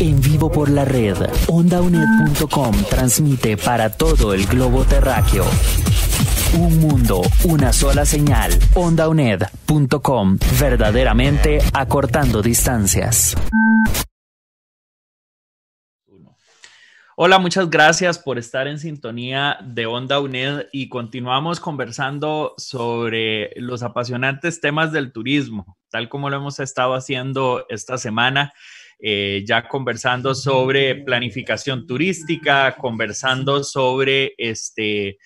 en vivo por la red. OndaUNED.com transmite para todo el globo terráqueo. Un mundo, una sola señal. OndaUNED.com, verdaderamente acortando distancias. Hola, muchas gracias por estar en sintonía de Onda UNED y continuamos conversando sobre los apasionantes temas del turismo, tal como lo hemos estado haciendo esta semana. Eh, ya conversando sobre planificación turística, conversando sobre este,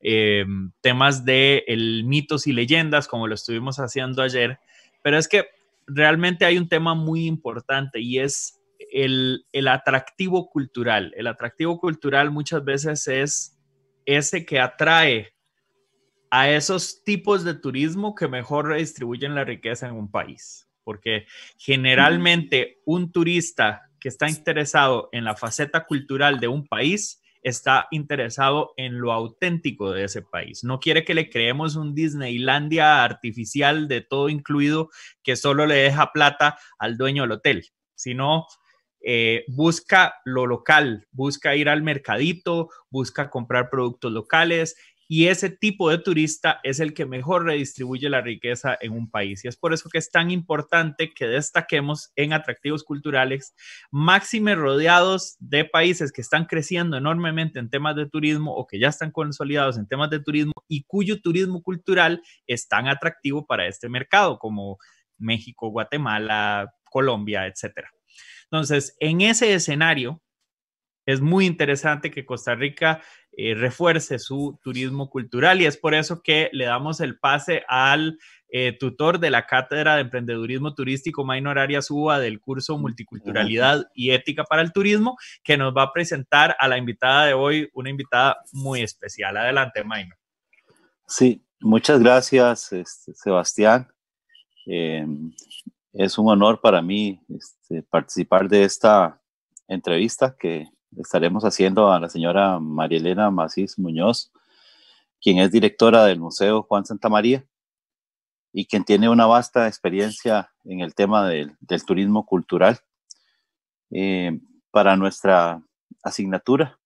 eh, temas de el mitos y leyendas, como lo estuvimos haciendo ayer. Pero es que realmente hay un tema muy importante y es el, el atractivo cultural. El atractivo cultural muchas veces es ese que atrae a esos tipos de turismo que mejor redistribuyen la riqueza en un país porque generalmente un turista que está interesado en la faceta cultural de un país está interesado en lo auténtico de ese país. No quiere que le creemos un Disneylandia artificial de todo incluido que solo le deja plata al dueño del hotel, sino eh, busca lo local, busca ir al mercadito, busca comprar productos locales, y ese tipo de turista es el que mejor redistribuye la riqueza en un país. Y es por eso que es tan importante que destaquemos en atractivos culturales, máxime rodeados de países que están creciendo enormemente en temas de turismo o que ya están consolidados en temas de turismo y cuyo turismo cultural es tan atractivo para este mercado como México, Guatemala, Colombia, etc. Entonces, en ese escenario, es muy interesante que Costa Rica eh, refuerce su turismo cultural y es por eso que le damos el pase al eh, tutor de la Cátedra de Emprendedurismo Turístico Maynor Arias Uba del curso Multiculturalidad y Ética para el Turismo, que nos va a presentar a la invitada de hoy, una invitada muy especial. Adelante, Maynor. Sí, muchas gracias, este, Sebastián. Eh, es un honor para mí este, participar de esta entrevista que estaremos haciendo a la señora María Elena Macís Muñoz, quien es directora del Museo Juan Santa María y quien tiene una vasta experiencia en el tema del, turismo cultural. Eh, para nuestra asignatura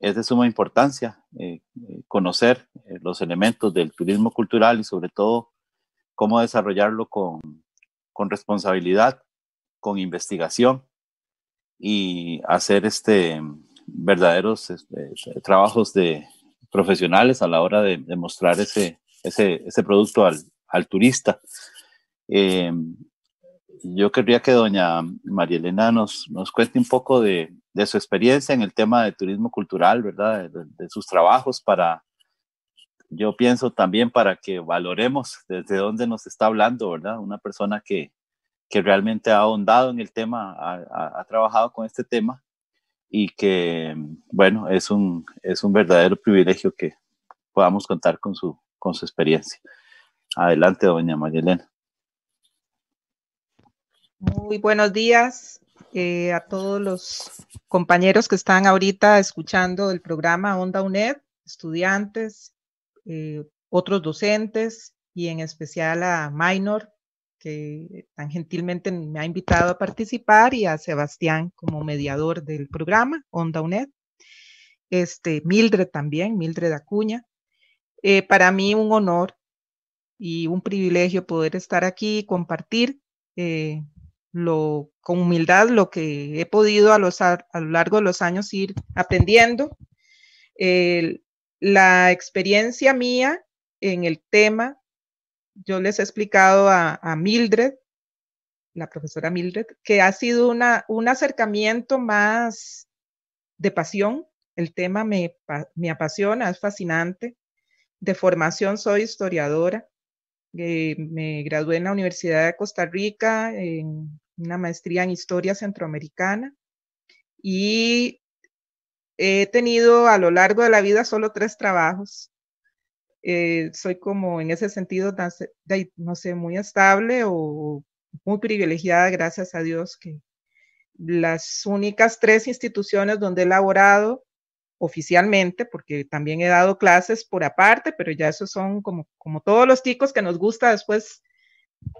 es de suma importancia eh, eh, conocer los elementos del turismo cultural y sobre todo cómo desarrollarlo con responsabilidad, con investigación y hacer este, verdaderos este, trabajos de profesionales a la hora de, mostrar ese, ese, producto al, turista. Eh, yo querría que doña María Elena nos, nos cuente un poco de, su experiencia en el tema de turismo cultural, ¿verdad? De, sus trabajos para, yo pienso también para que valoremos desde dónde nos está hablando, ¿verdad? Una persona que, que realmente ha ahondado en el tema, ha, ha, trabajado con este tema y que, bueno, es un, es un verdadero privilegio que podamos contar con su, con su experiencia. Adelante, doña Magdalena. Muy buenos días eh, a todos los compañeros que están ahorita escuchando el programa Onda UNED, estudiantes, eh, otros docentes y en especial a Minor que tan gentilmente me ha invitado a participar y a Sebastián como mediador del programa Onda UNED. Este, Mildred también, Mildred Acuña. Eh, para mí un honor y un privilegio poder estar aquí y compartir eh, lo, con humildad lo que he podido a, a, lo largo de los años ir aprendiendo. la experiencia mía en el tema yo les he explicado a, Mildred, la profesora Mildred, que ha sido un acercamiento más de pasión. El tema me, apasiona, es fascinante. De formación soy historiadora. Eh, me gradué en la Universidad de Costa Rica en una maestría en historia centroamericana y he tenido a lo largo de la vida solo tres trabajos. Eh, soy como en ese sentido, no sé, muy estable o muy privilegiada, gracias a Dios, que las únicas tres instituciones donde he laborado oficialmente, porque también he dado clases por aparte, pero ya esos son como, todos los chicos que nos gusta después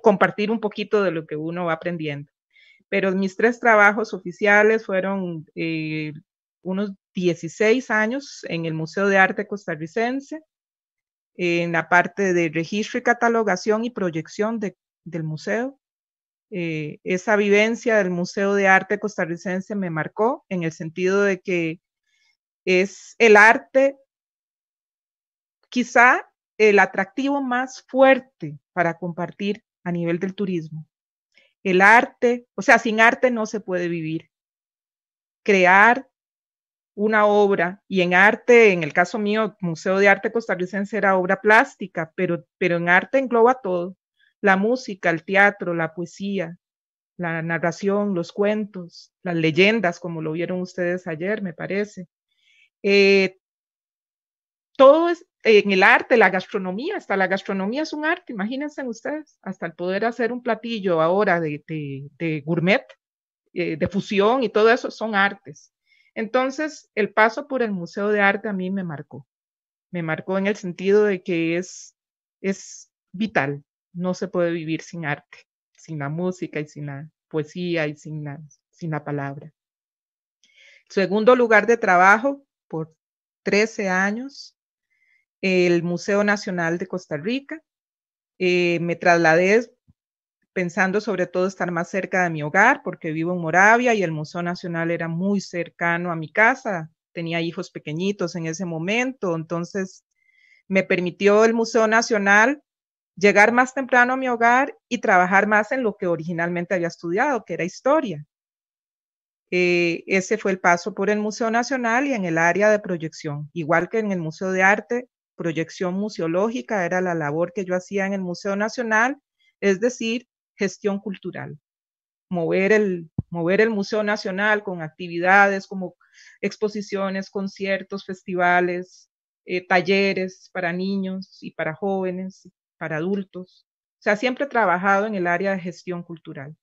compartir un poquito de lo que uno va aprendiendo. Pero mis tres trabajos oficiales fueron eh, unos 16 años en el Museo de Arte Costarricense, en la parte de registro y catalogación y proyección del museo. Eh, esa vivencia del Museo de Arte Costarricense me marcó en el sentido de que es el arte quizá el atractivo más fuerte para compartir a nivel del turismo. El arte, o sea, sin arte no se puede vivir. Crear una obra, y en arte, en el caso mío, Museo de Arte Costarricense era obra plástica, pero, en arte engloba todo, la música, el teatro, la poesía, la narración, los cuentos, las leyendas, como lo vieron ustedes ayer, me parece. Eh, todo es en el arte, la gastronomía, hasta la gastronomía es un arte, imagínense ustedes, hasta el poder hacer un platillo ahora de, gourmet, eh, de fusión y todo eso son artes. Entonces, el paso por el Museo de Arte a mí me marcó. Me marcó en el sentido de que es, es vital. No se puede vivir sin arte, sin la música y sin la poesía y sin la, sin la palabra. Segundo lugar de trabajo por 13 años, el Museo Nacional de Costa Rica. Eh, me trasladé pensando sobre todo estar más cerca de mi hogar, porque vivo en Moravia y el Museo Nacional era muy cercano a mi casa, tenía hijos pequeñitos en ese momento, entonces me permitió el Museo Nacional llegar más temprano a mi hogar y trabajar más en lo que originalmente había estudiado, que era historia. Eh, ese fue el paso por el Museo Nacional y en el área de proyección. Igual que en el Museo de Arte, proyección museológica era la labor que yo hacía en el Museo Nacional, es decir, gestión cultural. Mover el, mover el Museo Nacional con actividades como exposiciones, conciertos, festivales, eh, talleres para niños y para jóvenes, para adultos. O sea, siempre he trabajado en el área de gestión cultural.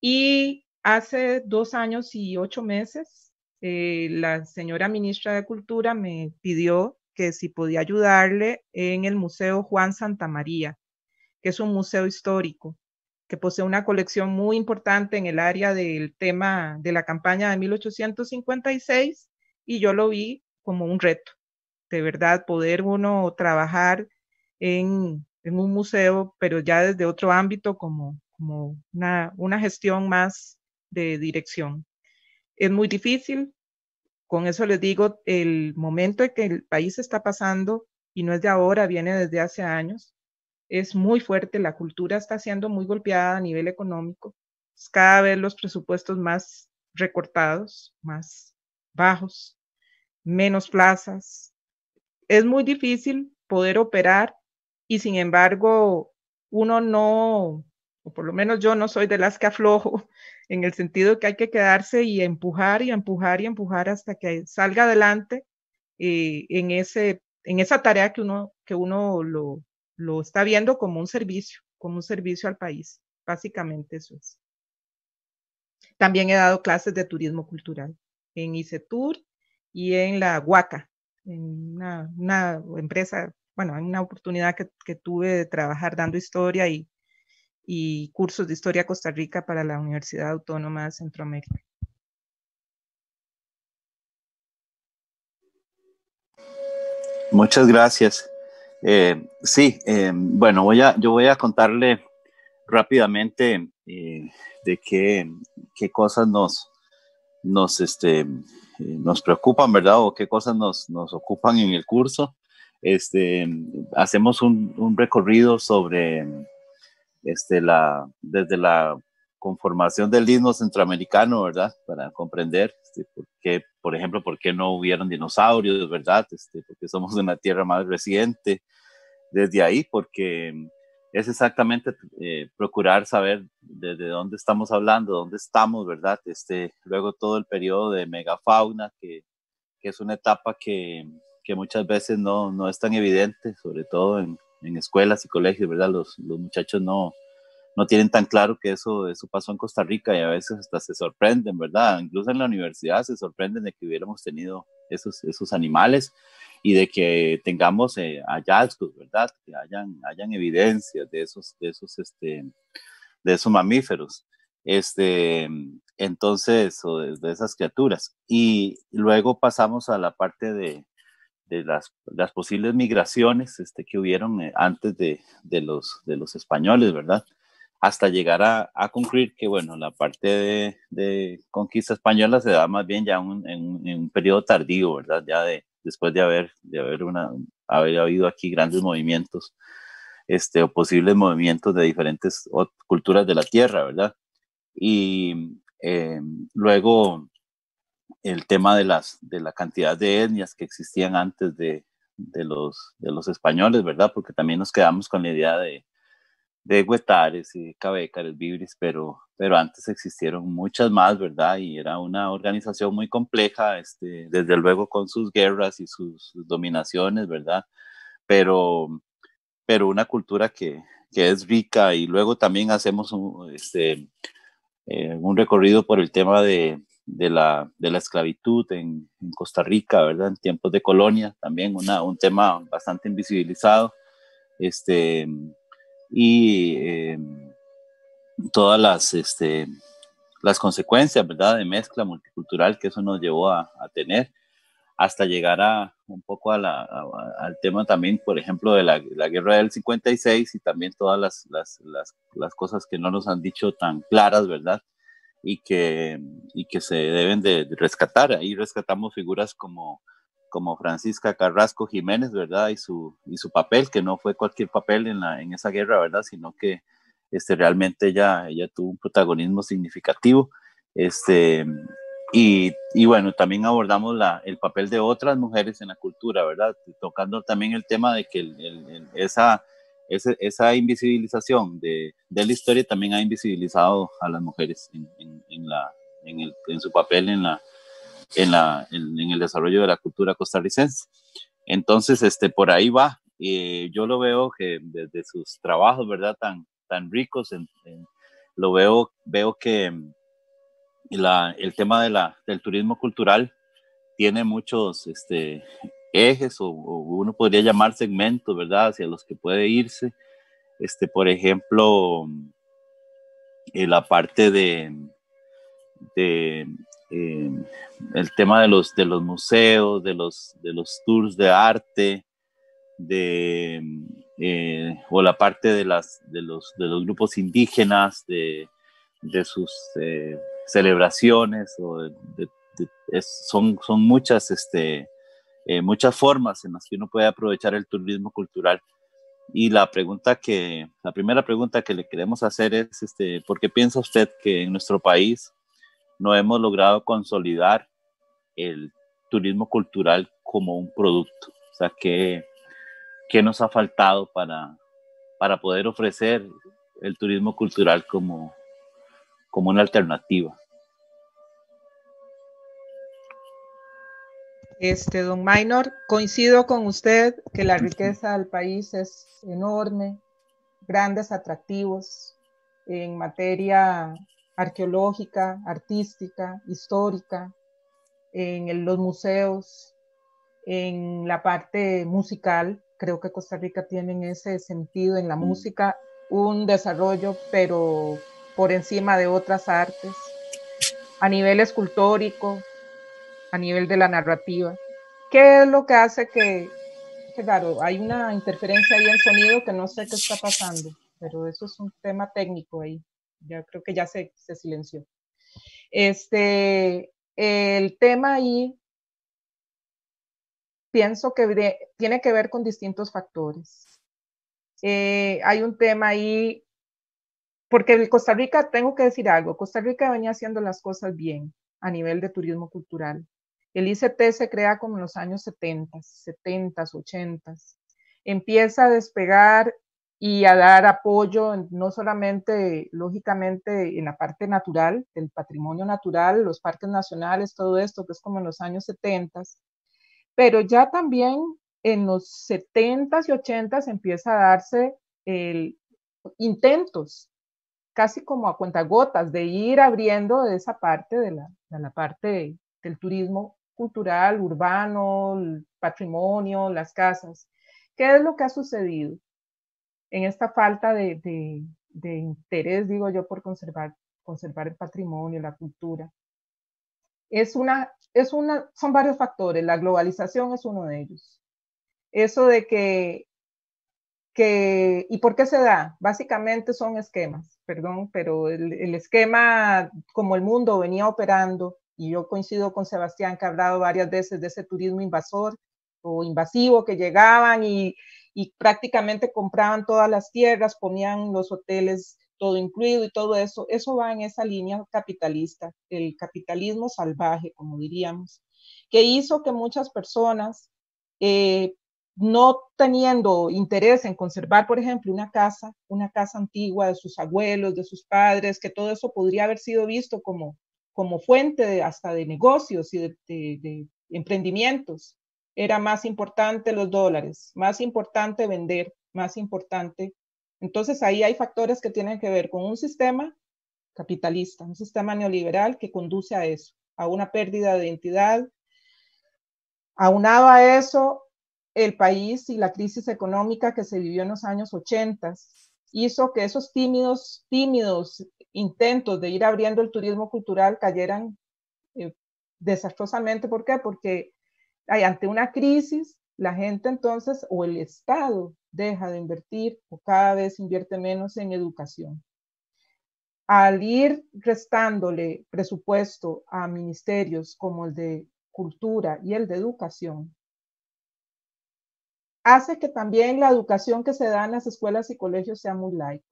Y hace dos años y ocho meses, eh, la señora ministra de Cultura me pidió que si podía ayudarle en el Museo Juan Santa María, que es un museo histórico que posee una colección muy importante en el área del tema de la campaña de 1856 y yo lo vi como un reto, de verdad, poder uno trabajar en, en un museo, pero ya desde otro ámbito como, como una, una gestión más de dirección. Es muy difícil, con eso les digo, el momento en que el país está pasando, y no es de ahora, viene desde hace años, es muy fuerte, la cultura está siendo muy golpeada a nivel económico, pues, cada vez los presupuestos más recortados, más bajos, menos plazas. Es muy difícil poder operar y sin embargo uno no, o por lo menos yo no soy de las que aflojo, en el sentido que hay que quedarse y empujar y empujar y empujar hasta que salga adelante eh, en, ese, en esa tarea que uno, que uno lo, lo está viendo como un servicio, como un servicio al país. Básicamente eso es. También he dado clases de turismo cultural en ICETUR y en la Huaca, en una, empresa, bueno, en una oportunidad que, tuve de trabajar dando historia y, y cursos de historia Costa Rica para la Universidad Autónoma de Centroamérica. Muchas gracias. Eh, sí, eh, bueno, voy a, yo voy a contarle rápidamente eh, de qué, qué, cosas nos, nos, este, nos preocupan, ¿verdad? O qué cosas nos, ocupan en el curso. Este, hacemos un, un recorrido sobre este, la, desde la conformación del himno centroamericano, ¿verdad? Para comprender este, por qué, por ejemplo, por qué no hubieron dinosaurios, ¿verdad? Este, porque somos de una tierra más reciente. Desde ahí, porque es exactamente eh, procurar saber desde dónde estamos hablando, dónde estamos, ¿verdad? Este, luego todo el periodo de megafauna, que, es una etapa que, muchas veces no, no, es tan evidente, sobre todo en, escuelas y colegios, ¿verdad? los muchachos no, no tienen tan claro que eso, eso pasó en Costa Rica y a veces hasta se sorprenden, ¿verdad? Incluso en la universidad se sorprenden de que hubiéramos tenido esos, esos animales y de que tengamos eh, hallazgos, ¿verdad? Que hayan, hayan evidencias de esos, de esos, este, de esos mamíferos. Este, entonces, o de, esas criaturas. Y luego pasamos a la parte de, las, posibles migraciones este, que hubieron eh, antes de, los, de los españoles, ¿verdad? hasta llegar a, concluir que, bueno, la parte de, conquista española se da más bien ya en, un periodo tardío, ¿verdad? Ya de, después de haber, de haber, una, haber habido aquí grandes movimientos este, o posibles movimientos de diferentes culturas de la Tierra, ¿verdad? Y em, luego el tema de, las, de la cantidad de etnias que existían antes de, los, de los españoles, ¿verdad? Porque también nos quedamos con la idea de, de Guetares y Cabecares, Vibris, pero, pero antes existieron muchas más, ¿verdad? Y era una organización muy compleja, este, desde luego con sus guerras y sus, dominaciones, ¿verdad? Pero, pero una cultura que, es rica y luego también hacemos un, este, eh, un recorrido por el tema de, de, la, esclavitud en, Costa Rica, ¿verdad? En tiempos de colonia, también un tema bastante invisibilizado. Este, y eh, todas las, este, las consecuencias, ¿verdad?, de mezcla multicultural que eso nos llevó a, a tener, hasta llegar a un poco a la, al tema también, por ejemplo, de la, la, guerra del 56 y también todas las, las, las, las cosas que no nos han dicho tan claras, ¿verdad? y que, y que se deben de rescatar. Ahí rescatamos figuras como como Francisca Carrasco Jiménez, ¿verdad? Y su, y su papel, que no fue cualquier papel en, la, en esa guerra, ¿verdad? Sino que este, realmente ella, ella tuvo un protagonismo significativo. Este, y, y bueno, también abordamos la, el papel de otras mujeres en la cultura, ¿verdad? Tocando también el tema de que el, el, esa, esa, invisibilización de, de, la historia también ha invisibilizado a las mujeres en, en, en la, en, el, en su papel en la, en, la, en, el desarrollo de la cultura costarricense. Entonces, este, por ahí va. Eh, yo lo veo que desde sus trabajos, ¿verdad? Tan, tan ricos, lo veo, veo que mm, la, el tema de la, del turismo cultural tiene muchos este, ejes o, uno podría llamar segmentos, ¿verdad? Hacia los que puede irse. Este, por ejemplo, eh, la parte de, de eh, el tema de los, de los museos, de los, de los tours de arte, de, eh, o la parte de, las, de, los, de los grupos indígenas, de, de sus eh, celebraciones, o son, son muchas, este, muchas formas en las que uno puede aprovechar el turismo cultural. Y la pregunta que, la primera pregunta que le queremos hacer es, este, ¿por qué piensa usted que en nuestro país no hemos logrado consolidar el turismo cultural como un producto. O sea, ¿qué, nos ha faltado para, para poder ofrecer el turismo cultural como, como una alternativa? Este, don Minor, coincido con usted que la riqueza del país es enorme, grandes atractivos en materia arqueológica, artística, histórica, en los museos, en la parte musical. Creo que Costa Rica tiene en ese sentido, en la mm. música, un desarrollo, pero por encima de otras artes, a nivel escultórico, a nivel de la narrativa. ¿Qué es lo que hace que, que claro, hay una interferencia ahí en sonido que no sé qué está pasando, pero eso es un tema técnico ahí. Yo creo que ya se, se silenció. Este, el tema ahí pienso que tiene que ver con distintos factores. Eh, hay un tema ahí, porque en Costa Rica, tengo que decir algo, Costa Rica venía haciendo las cosas bien a nivel de turismo cultural. El ICT se crea como en los años 70, 70, 80. Empieza a despegar y a dar apoyo, no solamente, lógicamente, en la parte natural, del patrimonio natural, los parques nacionales, todo esto, que es como en los años 70, pero ya también en los 70s y 80s empieza a darse el, intentos, casi como a cuentagotas, de ir abriendo esa parte de la, parte del turismo cultural, urbano, patrimonio, las casas. ¿Qué es lo que ha sucedido? en esta falta de, interés, digo yo, por conservar, conservar el patrimonio, la cultura. Es una, es una, son varios factores, la globalización es uno de ellos. Eso de que, que ¿y por qué se da? Básicamente son esquemas, perdón, pero el, el esquema como el mundo venía operando, y yo coincido con Sebastián que ha hablado varias veces de ese turismo invasor o invasivo que llegaban y, y prácticamente compraban todas las tierras, ponían los hoteles todo incluido y todo eso, eso va en esa línea capitalista, el capitalismo salvaje, como diríamos, que hizo que muchas personas, eh, no teniendo interés en conservar, por ejemplo, una casa, una casa antigua de sus abuelos, de sus padres, que todo eso podría haber sido visto como, como fuente hasta de negocios y de emprendimientos, era más importante los dólares, más importante vender, más importante. Entonces ahí hay factores que tienen que ver con un sistema capitalista, un sistema neoliberal que conduce a eso, a una pérdida de identidad. Aunado a eso el país y la crisis económica que se vivió en los años 80, hizo que esos tímidos, tímidos intentos de ir abriendo el turismo cultural cayeran eh, desastrosamente. ¿Por qué? Porque ante una crisis, la gente entonces o el Estado deja de invertir o cada vez invierte menos en educación. Al ir restándole presupuesto a ministerios como el de cultura y el de educación, hace que también la educación que se da en las escuelas y colegios sea muy light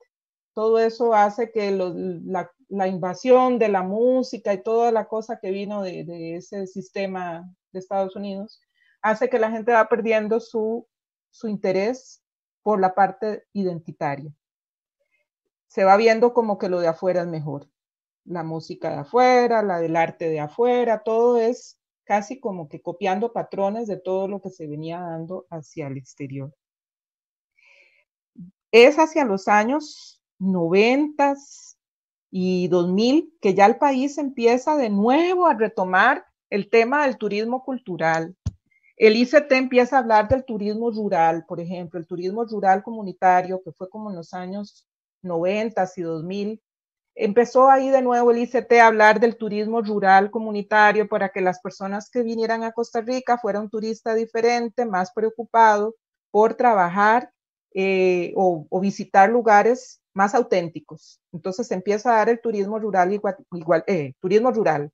todo eso hace que la, invasión de la música y toda la cosa que vino de, ese sistema de Estados Unidos, hace que la gente va perdiendo su, su interés por la parte identitaria. Se va viendo como que lo de afuera es mejor. La música de afuera, la del arte de afuera, todo es casi como que copiando patrones de todo lo que se venía dando hacia el exterior. Es hacia los años noventas y 2000, que ya el país empieza de nuevo a retomar el tema del turismo cultural. El ICT empieza a hablar del turismo rural, por ejemplo, el turismo rural comunitario, que fue como en los años 90 y 2000. Empezó ahí de nuevo el ICT a hablar del turismo rural comunitario para que las personas que vinieran a Costa Rica fueran turistas turista diferente, más preocupado por trabajar eh, o visitar lugares más auténticos. Entonces empieza a dar el turismo rural, igual, eh, turismo rural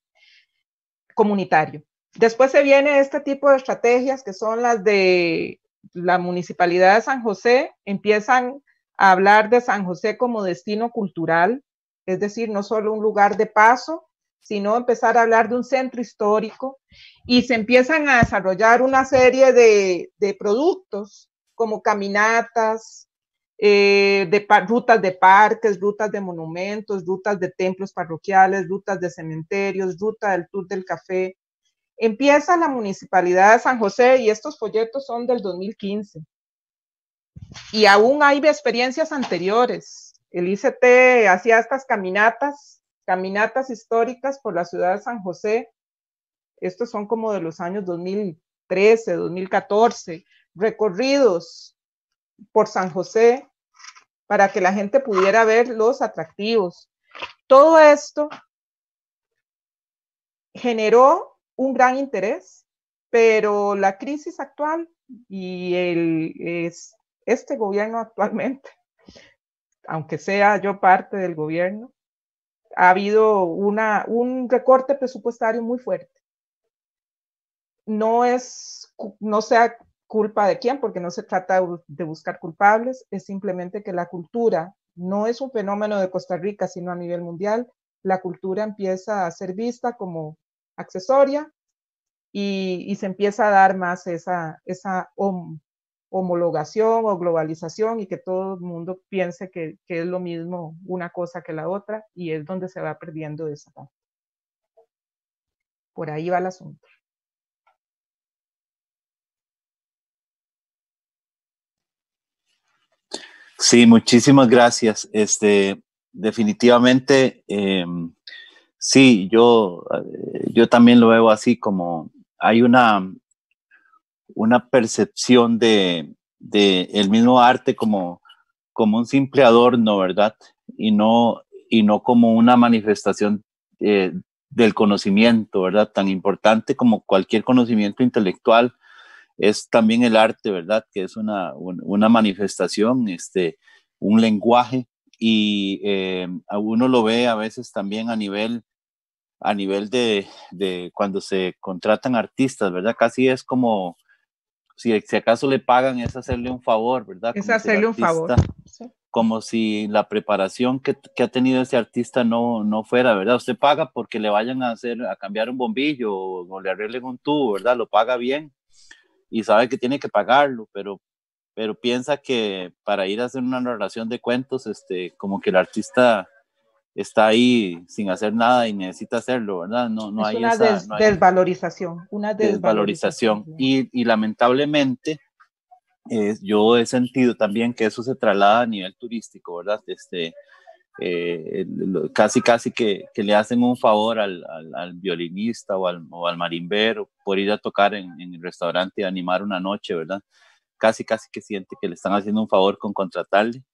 comunitario. Después se viene este tipo de estrategias que son las de la Municipalidad de San José, empiezan a hablar de San José como destino cultural, es decir, no solo un lugar de paso, sino empezar a hablar de un centro histórico y se empiezan a desarrollar una serie de productos como caminatas, eh, de rutas de parques, rutas de monumentos, rutas de templos parroquiales, rutas de cementerios, ruta del Tour del Café. Empieza la Municipalidad de San José y estos folletos son del 2015. Y aún hay experiencias anteriores. El ICT hacía estas caminatas, caminatas históricas por la ciudad de San José. Estos son como de los años 2013, 2014, recorridos por San José para que la gente pudiera ver los atractivos. Todo esto generó un gran interés, pero la crisis actual y el, es, este gobierno actualmente, aunque sea yo parte del gobierno, ha habido una, un recorte presupuestario muy fuerte. No es, no sea ha culpa de quién, porque no se trata de buscar culpables, es simplemente que la cultura no es un fenómeno de Costa Rica, sino a nivel mundial. La cultura empieza a ser vista como accesoria y, se empieza a dar más esa, esa homologación o globalización y que todo el mundo piense que, que, es lo mismo una cosa que la otra y es donde se va perdiendo esa. Por ahí va el asunto. Sí, muchísimas gracias. Este, definitivamente, em, sí, yo, eh, yo también lo veo así como hay una, una percepción de, el mismo arte como, como un simple adorno, ¿verdad? Y no, y no como una manifestación eh, del conocimiento, ¿verdad? Tan importante como cualquier conocimiento intelectual es también el arte, ¿verdad? Que es una, manifestación, este, un lenguaje y eh, uno lo ve a veces también a nivel a nivel de, cuando se contratan artistas, ¿verdad? Casi es como si, si acaso le pagan es hacerle un favor, ¿verdad? Es hacerle un favor. Como si la preparación que, ha tenido ese artista no, fuera, ¿verdad? Usted paga porque le vayan a hacer, a cambiar un bombillo o, o le arreglen un tubo, ¿verdad? Lo paga bien y sabe que tiene que pagarlo, pero, pero piensa que para ir a hacer una narración de cuentos, este, como que el artista está ahí sin hacer nada y necesita hacerlo, ¿verdad? No, no, hay, una esa, desvalorización, una desvalorización. Y, lamentablemente eh, yo he sentido también que eso se traslada a nivel turístico, ¿verdad? Este, eh, casi casi que, le hacen un favor al, violinista o al, marimbero por ir a tocar en, el restaurante y animar una noche, ¿verdad? Casi casi que siente que le están haciendo un favor con contratarle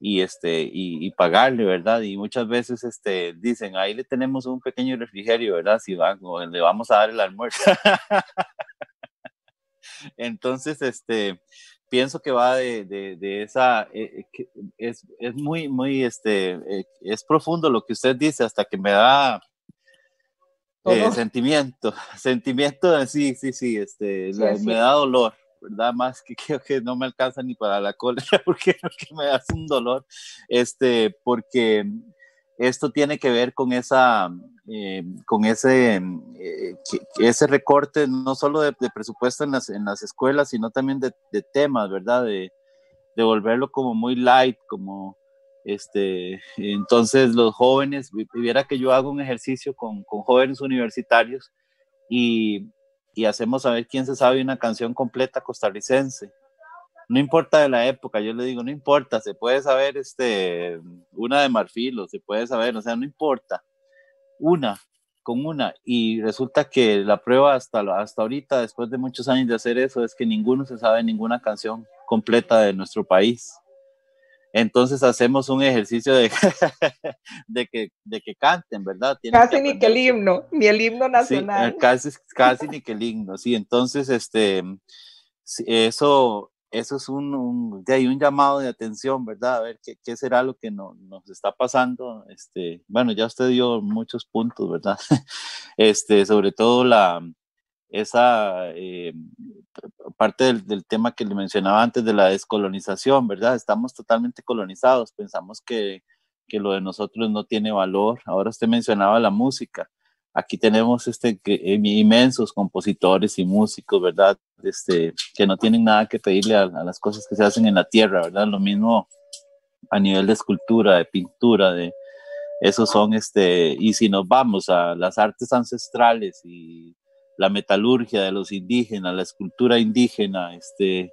y, este, y, pagarle, ¿verdad? Y muchas veces este, dicen, ahí le tenemos un pequeño refrigerio, ¿verdad? Si van, le vamos a dar el almuerzo. Entonces, este, pienso que va de, esa, eh, eh, es, muy, muy, este, eh, es profundo lo que usted dice, hasta que me da eh, sentimiento, sentimiento, sí, sí, sí, este, me da dolor, ¿verdad? Más que creo que no me alcanza ni para la cólera, porque, que me hace un dolor, este, porque esto tiene que ver con, esa, eh, con ese, eh, ese recorte no solo de, presupuesto en las, en las, escuelas, sino también de, temas, ¿verdad? De, de, volverlo como muy light, como este, entonces los jóvenes, hubiera que yo hago un ejercicio con, jóvenes universitarios y, y hacemos saber quién se sabe una canción completa costarricense no importa de la época, yo le digo, no importa, se puede saber este, una de marfil o se puede saber, o sea, no importa, una, con una. Y resulta que la prueba hasta, hasta ahorita, después de muchos años de hacer eso, es que ninguno se sabe ninguna canción completa de nuestro país. Entonces hacemos un ejercicio de, de, que, de que canten, ¿verdad? casi ni que el himno, ni el himno nacional. Eh, casi, casi ni que el himno, sí. Entonces, este, eso eso es un, hay un llamado de atención, ¿verdad? A ver qué, será lo que nos está pasando. Este, bueno, ya usted dio muchos puntos, ¿verdad? Este, sobre todo la, esa eh, parte del, tema que le mencionaba antes de la descolonización, ¿verdad? Estamos totalmente colonizados, pensamos que, que lo de nosotros no tiene valor. Ahora usted mencionaba la música aquí tenemos este, eh, inmensos compositores y músicos, ¿verdad? Este, que no tienen nada que pedirle a, las cosas que se hacen en la tierra, ¿verdad? Lo mismo a nivel de escultura, de pintura, de esos son, este, y si nos vamos a las artes ancestrales y la metalurgia de los indígenas, la escultura indígena, este,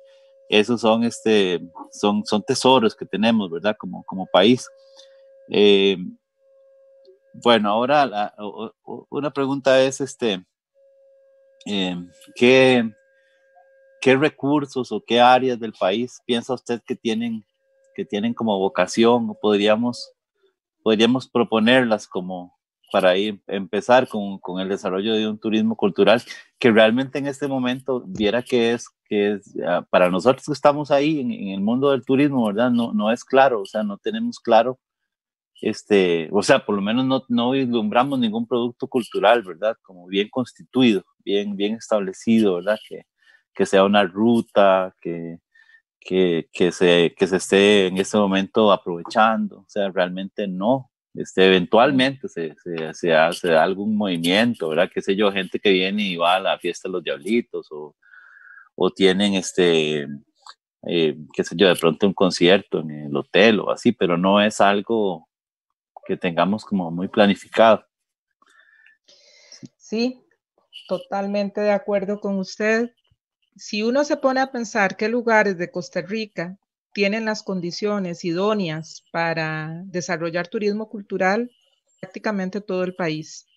esos son, este, son, son tesoros que tenemos, ¿verdad? Como, como país. Eh, bueno, ahora una pregunta es, este, em, ¿qué, ¿qué recursos o qué áreas del país piensa usted que tienen, que tienen como vocación o podríamos, podríamos proponerlas como para empezar con, el desarrollo de un turismo cultural que realmente en este momento viera que es, que es ah, para nosotros que estamos ahí en, en el mundo del turismo, ¿verdad? No, no es claro, o sea, no tenemos claro este, o sea, por lo menos no, no vislumbramos ningún producto cultural, ¿verdad? Como bien constituido, bien, bien establecido, ¿verdad? Que, sea una ruta, que, se, que se esté en este momento aprovechando, o sea, realmente no. Este, eventualmente se, se, hace algún movimiento, ¿verdad? Que sé yo, gente que viene y va a la fiesta de los diablitos o, tienen este, eh, qué sé yo, de pronto un concierto en el hotel o así, pero no es algo que tengamos como muy planificado. Sí, totalmente de acuerdo con usted. Si uno se pone a pensar qué lugares de Costa Rica tienen las condiciones idóneas para desarrollar turismo cultural, prácticamente todo el país.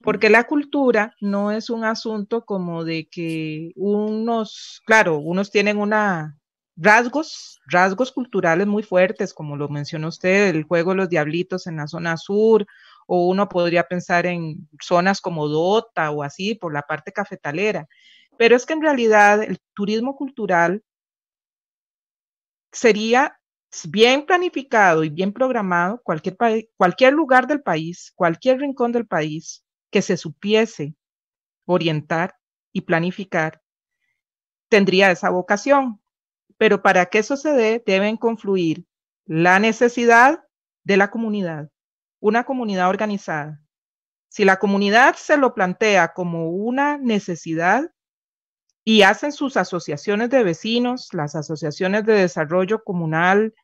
Porque la cultura no es un asunto como de que unos, claro, unos tienen una rasgos, rasgos culturales muy fuertes, como lo mencionó usted, el juego de los diablitos en la zona sur, o uno podría pensar en zonas como Dota o así, por la parte cafetalera. Pero es que en realidad el turismo cultural sería bien planificado y bien programado cualquier, cualquier lugar del país, cualquier rincón del país que se supiese orientar y planificar, tendría esa vocación. Pero para que eso se dé, deben confluir la necesidad de la comunidad, una comunidad organizada. Si la comunidad se lo plantea como una necesidad y hacen sus asociaciones de vecinos, las asociaciones de desarrollo comunal,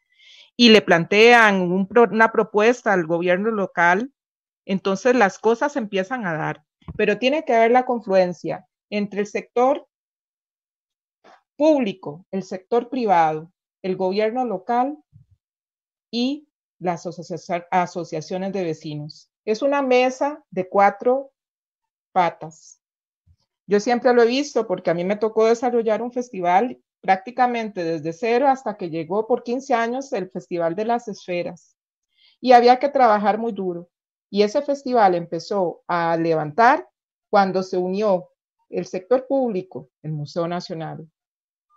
y le plantean una propuesta al gobierno local, entonces las cosas empiezan a dar. Pero tiene que haber la confluencia entre el sector público, el sector privado, el gobierno local y las asociaciones de vecinos. Es una mesa de cuatro patas. Yo siempre lo he visto porque a mí me tocó desarrollar un festival prácticamente desde cero hasta que llegó por 15 años el Festival de las Esferas. Y había que trabajar muy duro. Y ese festival empezó a levantar cuando se unió el sector público, el Museo Nacional,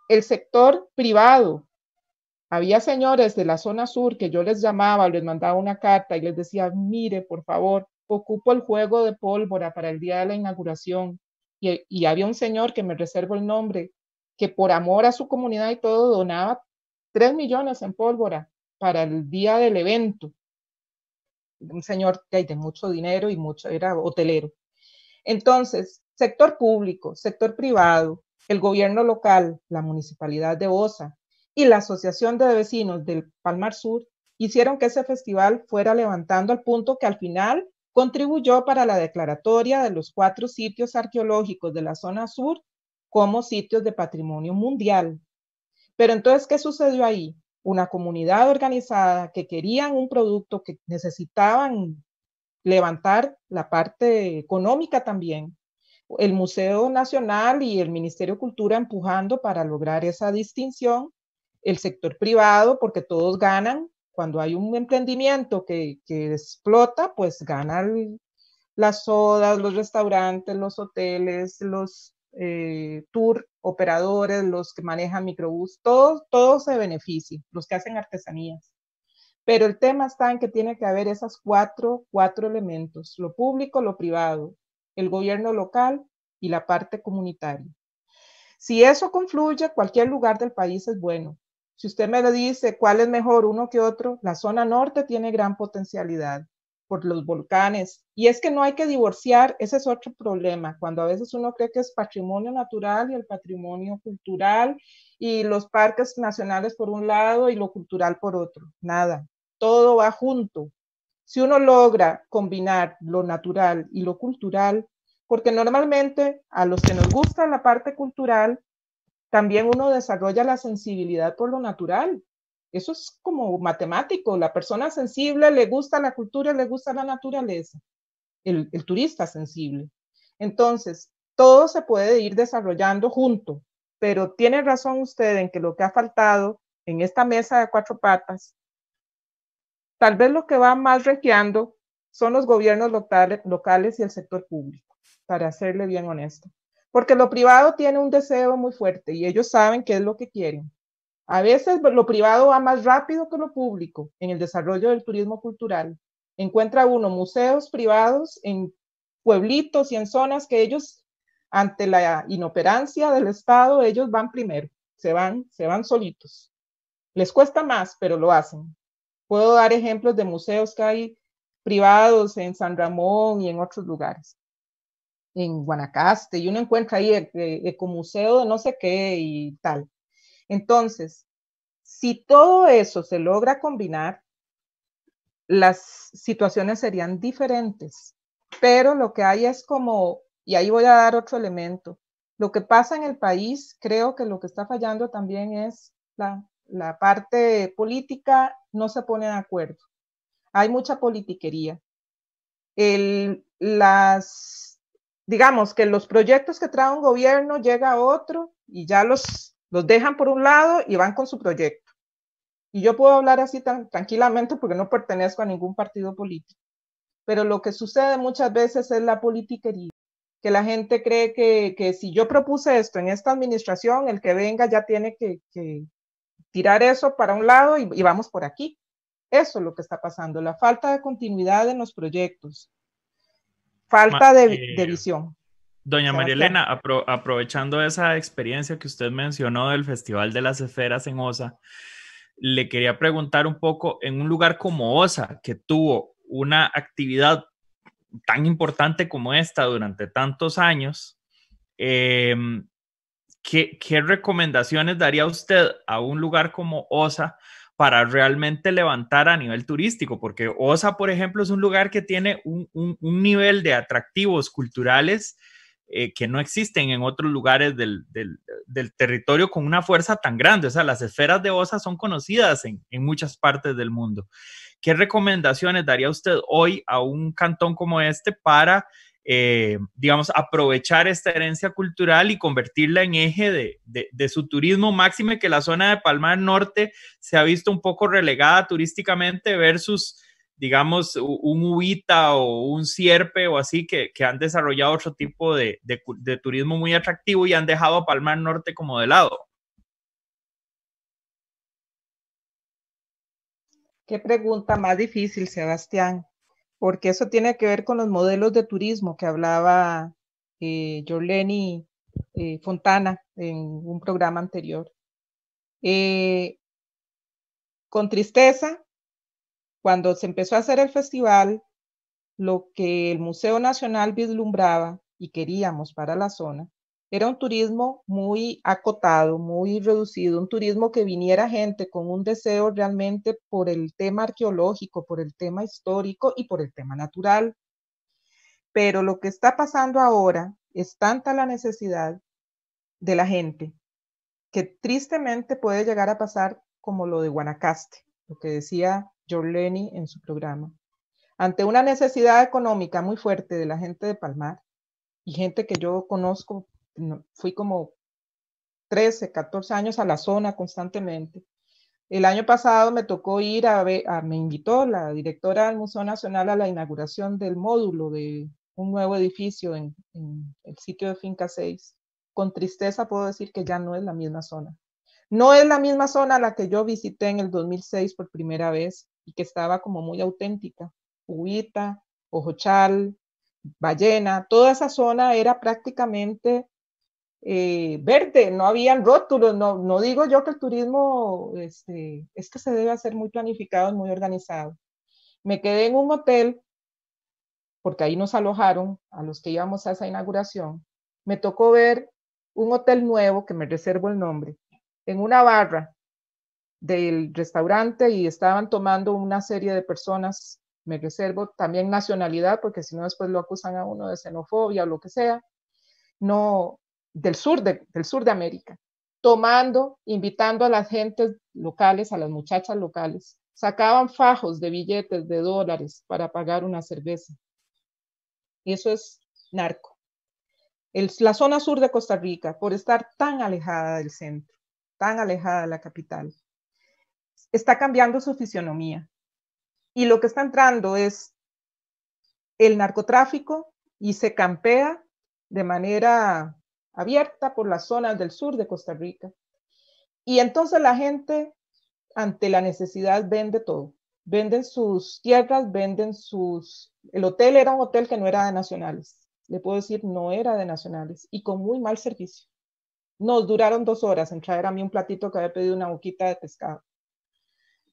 el sector privado. Había señores de la zona sur que yo les llamaba, les mandaba una carta y les decía, mire, por favor, ocupo el juego de pólvora para el día de la inauguración. Y, había un señor que me reservo el nombre, que por amor a su comunidad y todo donaba 3 millones en pólvora para el día del evento. Un señor que hay de mucho dinero y mucho, era hotelero. Entonces, sector público, sector privado, el gobierno local, la municipalidad de Osa y la Asociación de Vecinos del Palmar Sur hicieron que ese festival fuera levantando al punto que al final contribuyó para la declaratoria de los cuatro sitios arqueológicos de la zona sur como sitios de patrimonio mundial. Pero entonces, ¿qué sucedió ahí? Una comunidad organizada que querían un producto que necesitaban levantar la parte económica también, el Museo Nacional y el Ministerio de Cultura empujando para lograr esa distinción, el sector privado, porque todos ganan. Cuando hay un emprendimiento que, explota, pues ganan las sodas, los restaurantes, los hoteles, los eh, tour operadores, los que manejan microbús, todos, se benefician, los que hacen artesanías. Pero el tema está en que tiene que haber esos cuatro, cuatro elementos, lo público, lo privado, el gobierno local y la parte comunitaria. Si eso confluye, cualquier lugar del país es bueno. Si usted me lo dice cuál es mejor uno que otro, la zona norte tiene gran potencialidad por los volcanes. Y es que no hay que divorciar, ese es otro problema, cuando a veces uno cree que es patrimonio natural y el patrimonio cultural y los parques nacionales por un lado y lo cultural por otro. Nada, todo va junto. Si uno logra combinar lo natural y lo cultural, porque normalmente a los que nos gusta la parte cultural, también uno desarrolla la sensibilidad por lo natural. Eso es como matemático. La persona sensible le gusta la cultura, le gusta la naturaleza. El, turista sensible. Entonces, todo se puede ir desarrollando junto, pero tiene razón usted en que lo que ha faltado en esta mesa de cuatro patas Tal vez lo que va más requeando son los gobiernos locales, locales y el sector público, para serle bien honesto. Porque lo privado tiene un deseo muy fuerte y ellos saben qué es lo que quieren. A veces lo privado va más rápido que lo público en el desarrollo del turismo cultural. Encuentra uno museos privados en pueblitos y en zonas que ellos, ante la inoperancia del Estado, ellos van primero, se van, se van solitos. Les cuesta más, pero lo hacen. Puedo dar ejemplos de museos que hay privados en San Ramón y en otros lugares, en Guanacaste, y uno encuentra ahí el, ecomuseo de no sé qué y tal. Entonces, si todo eso se logra combinar, las situaciones serían diferentes, pero lo que hay es como, y ahí voy a dar otro elemento, lo que pasa en el país, creo que lo que está fallando también es la, la parte política no se ponen de acuerdo. Hay mucha politiquería. El, las, digamos que los proyectos que trae un gobierno llega a otro y ya los, los dejan por un lado y van con su proyecto. Y yo puedo hablar así tan tranquilamente porque no pertenezco a ningún partido político. Pero lo que sucede muchas veces es la politiquería que la gente cree que, si yo propuse esto en esta administración, el que venga ya tiene que, tirar eso para un lado y, vamos por aquí. Eso es lo que está pasando, la falta de continuidad en los proyectos, falta eh, de, visión. Doña María Elena, aprovechando esa experiencia que usted mencionó del Festival de las Esferas en OSA, le quería preguntar un poco, en un lugar como OSA, que tuvo una actividad tan importante como esta durante tantos años, eh, ¿qué, recomendaciones daría usted a un lugar como OSA para realmente levantar a nivel turístico, porque Osa, por ejemplo, es un lugar que tiene un, nivel de atractivos culturales eh, que no existen en otros lugares del, territorio con una fuerza tan grande. O sea, las esferas de Osa son conocidas en, en, muchas partes del mundo. ¿Qué recomendaciones daría usted hoy a un cantón como este para eh, digamos, aprovechar esta herencia cultural y convertirla en eje de, su turismo, y que la zona de Palmar Norte se ha visto un poco relegada turísticamente versus, digamos, un Ubita o un Sierpe o así, que, han desarrollado otro tipo de, de, turismo muy atractivo y han dejado a Palmar Norte como de lado. Qué pregunta más difícil, Sebastián porque eso tiene que ver con los modelos de turismo que hablaba eh, Jorleni eh, Fontana en un programa anterior. Eh, con tristeza, cuando se empezó a hacer el festival, lo que el Museo Nacional vislumbraba y queríamos para la zona era un turismo muy acotado, muy reducido, un turismo que viniera gente con un deseo realmente por el tema arqueológico, por el tema histórico y por el tema natural. Pero lo que está pasando ahora es tanta la necesidad de la gente que tristemente puede llegar a pasar como lo de Guanacaste, lo que decía Jorleni en su programa. Ante una necesidad económica muy fuerte de la gente de Palmar y gente que yo conozco fui como 13, 14 años a la zona constantemente. El año pasado me tocó ir a, ver, me invitó la directora del Museo Nacional a la inauguración del módulo de un nuevo edificio en, el sitio de Finca 6. Con tristeza puedo decir que ya no es la misma zona. No es la misma zona a la que yo visité en el 2006 por primera vez y que estaba como muy auténtica. Ubita, Ojochal, Ballena, toda esa zona era prácticamente eh, verde, no habían rótulos, no, digo yo que el turismo este, es que se debe hacer muy planificado, muy organizado. Me quedé en un hotel, porque ahí nos alojaron a los que íbamos a esa inauguración. Me tocó ver un hotel nuevo, que me reservo el nombre, en una barra del restaurante y estaban tomando una serie de personas, me reservo también nacionalidad, porque si no después lo acusan a uno de xenofobia o lo que sea. No, del sur de, del sur de América, tomando, invitando a las gentes locales, a las muchachas locales, sacaban fajos de billetes de dólares para pagar una cerveza. Eso es narco. la zona sur de Costa Rica, por estar tan alejada del centro, tan alejada de la capital, está cambiando su fisionomía. Y lo que está entrando es el narcotráfico y se campea de manera abierta por las zonas del sur de Costa Rica. Y entonces la gente, ante la necesidad, vende todo. Venden sus tierras, venden sus... El hotel era un hotel que no era de nacionales. Le puedo decir, no era de nacionales y con muy mal servicio. Nos duraron dos horas en traer a mí un platito que había pedido una boquita de pescado.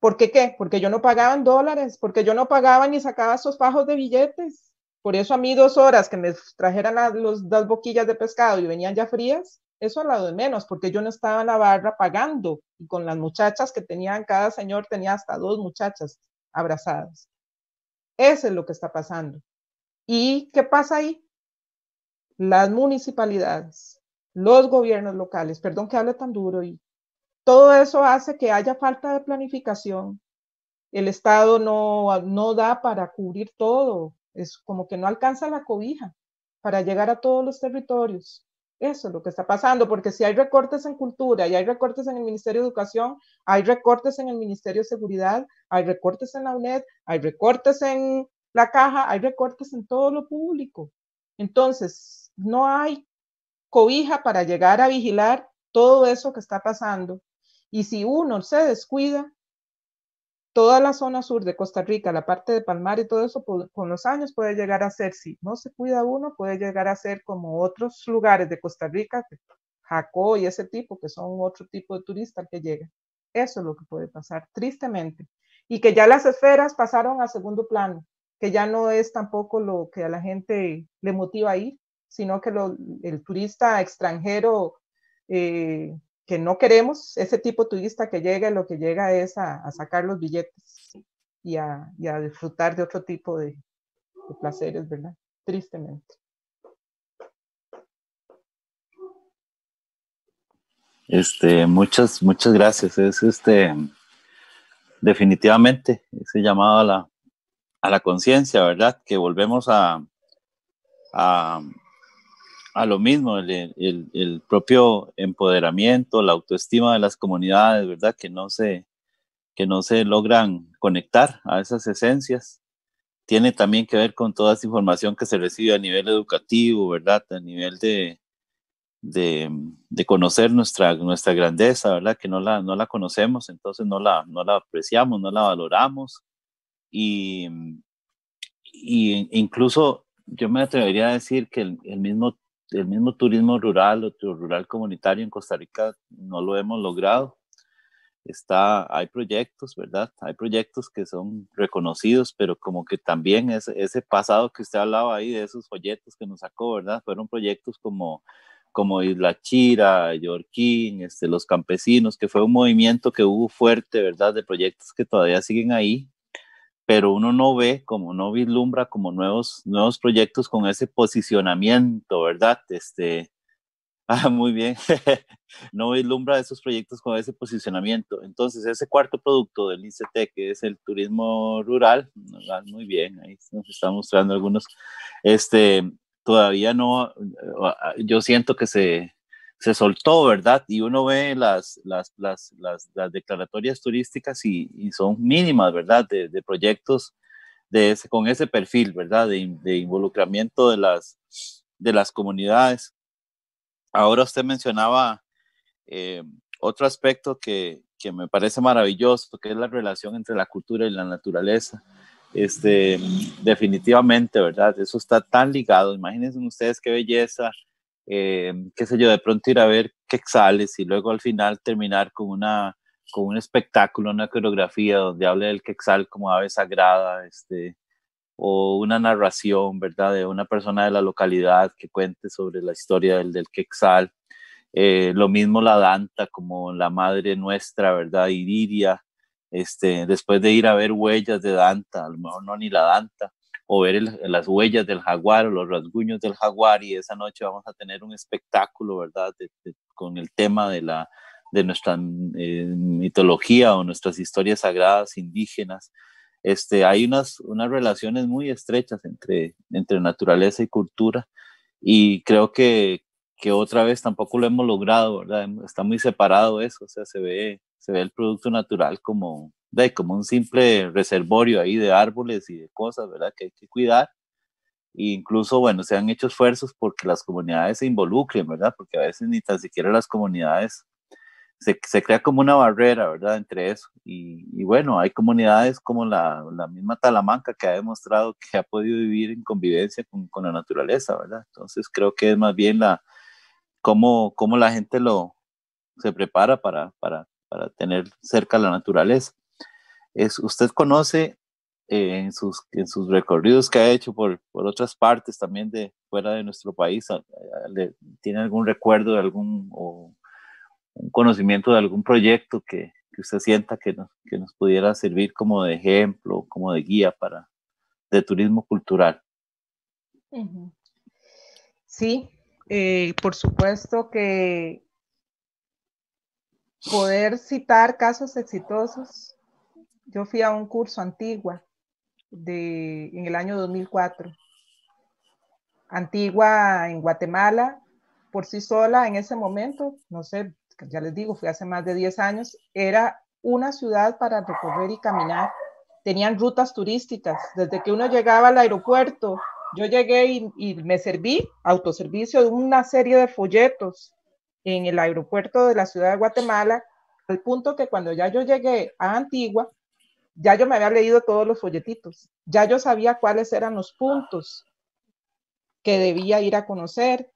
¿Por qué Porque yo no pagaba dólares, porque yo no pagaba ni sacaba esos fajos de billetes por eso a mí dos horas que me trajeran las los, boquillas de pescado y venían ya frías, eso al lado de menos, porque yo no estaba en la barra pagando y con las muchachas que tenían, cada señor tenía hasta dos muchachas abrazadas. Eso es lo que está pasando. ¿Y qué pasa ahí? Las municipalidades, los gobiernos locales, perdón que hable tan duro, y todo eso hace que haya falta de planificación. El Estado no, no da para cubrir todo es como que no alcanza la cobija para llegar a todos los territorios. Eso es lo que está pasando, porque si hay recortes en cultura y hay recortes en el Ministerio de Educación, hay recortes en el Ministerio de Seguridad, hay recortes en la UNED, hay recortes en la caja, hay recortes en todo lo público. Entonces, no hay cobija para llegar a vigilar todo eso que está pasando. Y si uno se descuida, toda la zona sur de Costa Rica, la parte de Palmar y todo eso, con los años puede llegar a ser, si no se cuida uno, puede llegar a ser como otros lugares de Costa Rica, Jacó y ese tipo, que son otro tipo de turista que llega. Eso es lo que puede pasar, tristemente. Y que ya las esferas pasaron a segundo plano, que ya no es tampoco lo que a la gente le motiva a ir, sino que el turista extranjero eh, que no queremos ese tipo turista que llega, lo que llega es a, sacar los billetes y a, disfrutar de otro tipo de, placeres, ¿verdad? Tristemente. Este, muchas, muchas gracias. Es este, definitivamente ese llamado a la, a la conciencia, ¿verdad? Que volvemos a, a, a lo mismo, el, el, propio empoderamiento, la autoestima de las comunidades, ¿verdad? Que no se, que no se logran conectar a esas esencias. Tiene también que ver con toda esa información que se recibe a nivel educativo, ¿verdad? A nivel de, de, conocer nuestra, nuestra grandeza, ¿verdad? Que no la, no la conocemos, entonces no la, no la apreciamos, no la valoramos. Y, y incluso yo me atrevería a decir que el, el mismo el mismo turismo rural o rural comunitario en Costa Rica no lo hemos logrado. Está, hay proyectos, ¿verdad? Hay proyectos que son reconocidos, pero como que también ese, ese pasado que usted hablaba ahí de esos folletos que nos sacó, ¿verdad? Fueron proyectos como, como Isla Chira, Yorkín este, Los Campesinos, que fue un movimiento que hubo fuerte, ¿verdad? De proyectos que todavía siguen ahí pero uno no ve, como no vislumbra como nuevos, nuevos proyectos con ese posicionamiento, ¿verdad? Este, ah, muy bien, no vislumbra esos proyectos con ese posicionamiento. Entonces, ese cuarto producto del ICT, que es el turismo rural, ah, muy bien, ahí nos está mostrando algunos, este, todavía no, ah, yo siento que se, se soltó, ¿verdad? Y uno ve las, las, las, las, declaratorias turísticas y, son mínimas, ¿verdad? De, proyectos de ese, con ese perfil, ¿verdad? De, de, involucramiento de las, de las comunidades. Ahora usted mencionaba eh, otro aspecto que, que, me parece maravilloso, que es la relación entre la cultura y la naturaleza. Este, definitivamente, ¿verdad? Eso está tan ligado. Imagínense ustedes qué belleza eh, qué sé yo, de pronto ir a ver quexales y luego al final terminar con, una, con un espectáculo, una coreografía donde hable del quexal como ave sagrada, este, o una narración, ¿verdad?, de una persona de la localidad que cuente sobre la historia del, del quexal. Eh, lo mismo la Danta como la madre nuestra, ¿verdad? Iridia, este, después de ir a ver huellas de Danta, a lo mejor no ni la Danta, o ver las huellas del jaguar o los rasguños del jaguar y esa noche vamos a tener un espectáculo, ¿verdad? con el tema de, la, de nuestra eh, mitología o nuestras historias sagradas indígenas. Este, hay unas, unas relaciones muy estrechas entre, entre naturaleza y cultura y creo que, que otra vez tampoco lo hemos logrado, ¿verdad? Está muy separado eso, o sea, se ve, se ve el producto natural como, como un simple reservorio ahí de árboles y de cosas, ¿verdad? Que hay que cuidar. E incluso, bueno, se han hecho esfuerzos porque las comunidades se involucren, ¿verdad? Porque a veces ni tan siquiera las comunidades se, se crea como una barrera, ¿verdad? Entre eso. Y, y bueno, hay comunidades como la, la, misma Talamanca que ha demostrado que ha podido vivir en convivencia con, con la naturaleza, ¿verdad? Entonces creo que es más bien la, cómo, cómo la gente lo, se prepara para, para, para tener cerca la naturaleza usted conoce eh, en, sus, en sus recorridos que ha hecho por, otras partes también de fuera de nuestro país, ¿tiene algún recuerdo de algún o un conocimiento de algún proyecto que, usted sienta que nos, pudiera servir como de ejemplo, como de guía para de turismo cultural? Sí, eh, por supuesto que poder citar casos exitosos yo fui a un curso antigua de, en el año 2004. Antigua en Guatemala, por sí sola en ese momento, no sé, ya les digo, fue hace más de 10 años, era una ciudad para recorrer y caminar. Tenían rutas turísticas. Desde que uno llegaba al aeropuerto, yo llegué y, y me serví, autoservicio, de una serie de folletos en el aeropuerto de la ciudad de Guatemala, al punto que cuando ya yo llegué a Antigua, ya yo me había leído todos los folletitos, ya yo sabía cuáles eran los puntos que debía ir a conocer,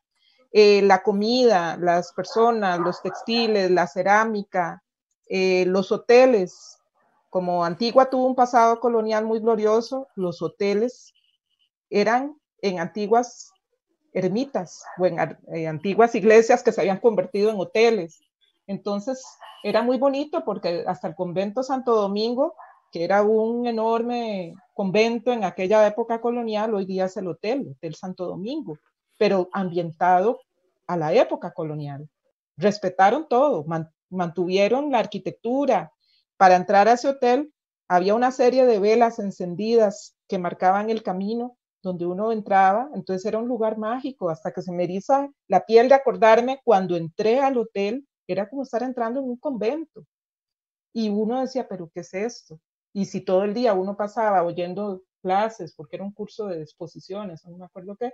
eh, la comida, las personas, los textiles, la cerámica, eh, los hoteles. Como Antigua tuvo un pasado colonial muy glorioso, los hoteles eran en antiguas ermitas o en eh, antiguas iglesias que se habían convertido en hoteles. Entonces era muy bonito porque hasta el convento Santo Domingo era un enorme convento en aquella época colonial, hoy día es el hotel, Hotel Santo Domingo, pero ambientado a la época colonial. Respetaron todo, mantuvieron la arquitectura. Para entrar a ese hotel había una serie de velas encendidas que marcaban el camino donde uno entraba, entonces era un lugar mágico, hasta que se me eriza la piel de acordarme cuando entré al hotel, era como estar entrando en un convento. Y uno decía, pero ¿qué es esto? Y si todo el día uno pasaba oyendo clases, porque era un curso de exposiciones, no me acuerdo qué,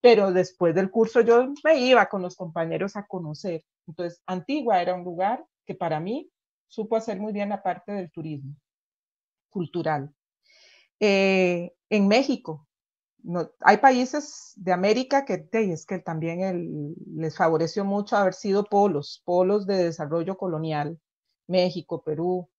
pero después del curso yo me iba con los compañeros a conocer. Entonces, Antigua era un lugar que para mí supo hacer muy bien la parte del turismo cultural. Eh, en México, hay países de América que es que también les favoreció mucho haber sido polos, polos de desarrollo colonial, México, Perú,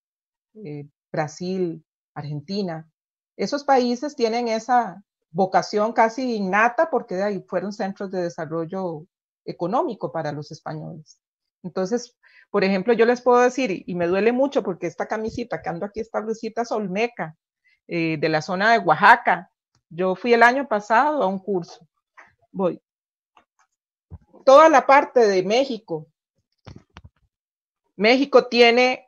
eh, Brasil, Argentina. Esos países tienen esa vocación casi innata porque de ahí fueron centros de desarrollo económico para los españoles. Entonces, por ejemplo, yo les puedo decir, y me duele mucho porque esta camisita que ando aquí, esta blusita es olmeca, eh, de la zona de Oaxaca. Yo fui el año pasado a un curso. Voy. Toda la parte de México. México tiene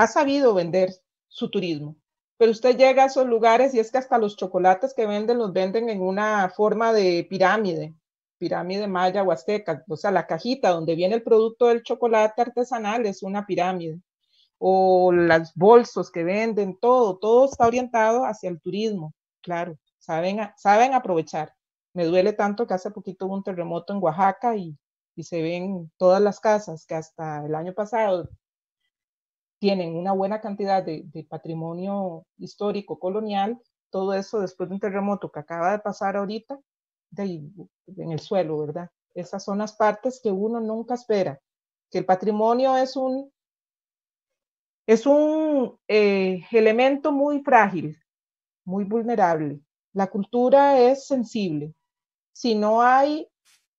ha sabido vender su turismo. Pero usted llega a esos lugares y es que hasta los chocolates que venden los venden en una forma de pirámide, pirámide maya huasteca, o sea, la cajita donde viene el producto del chocolate artesanal es una pirámide, o las bolsos que venden, todo, todo está orientado hacia el turismo, claro, saben, saben aprovechar. Me duele tanto que hace poquito hubo un terremoto en Oaxaca y se ven todas las casas que hasta el año pasado tienen una buena cantidad de, patrimonio histórico colonial, todo eso después de un terremoto que acaba de pasar ahorita, en el suelo, ¿verdad? Esas son las partes que uno nunca espera, que el patrimonio es un, es un eh, elemento muy frágil, muy vulnerable. La cultura es sensible. Si no hay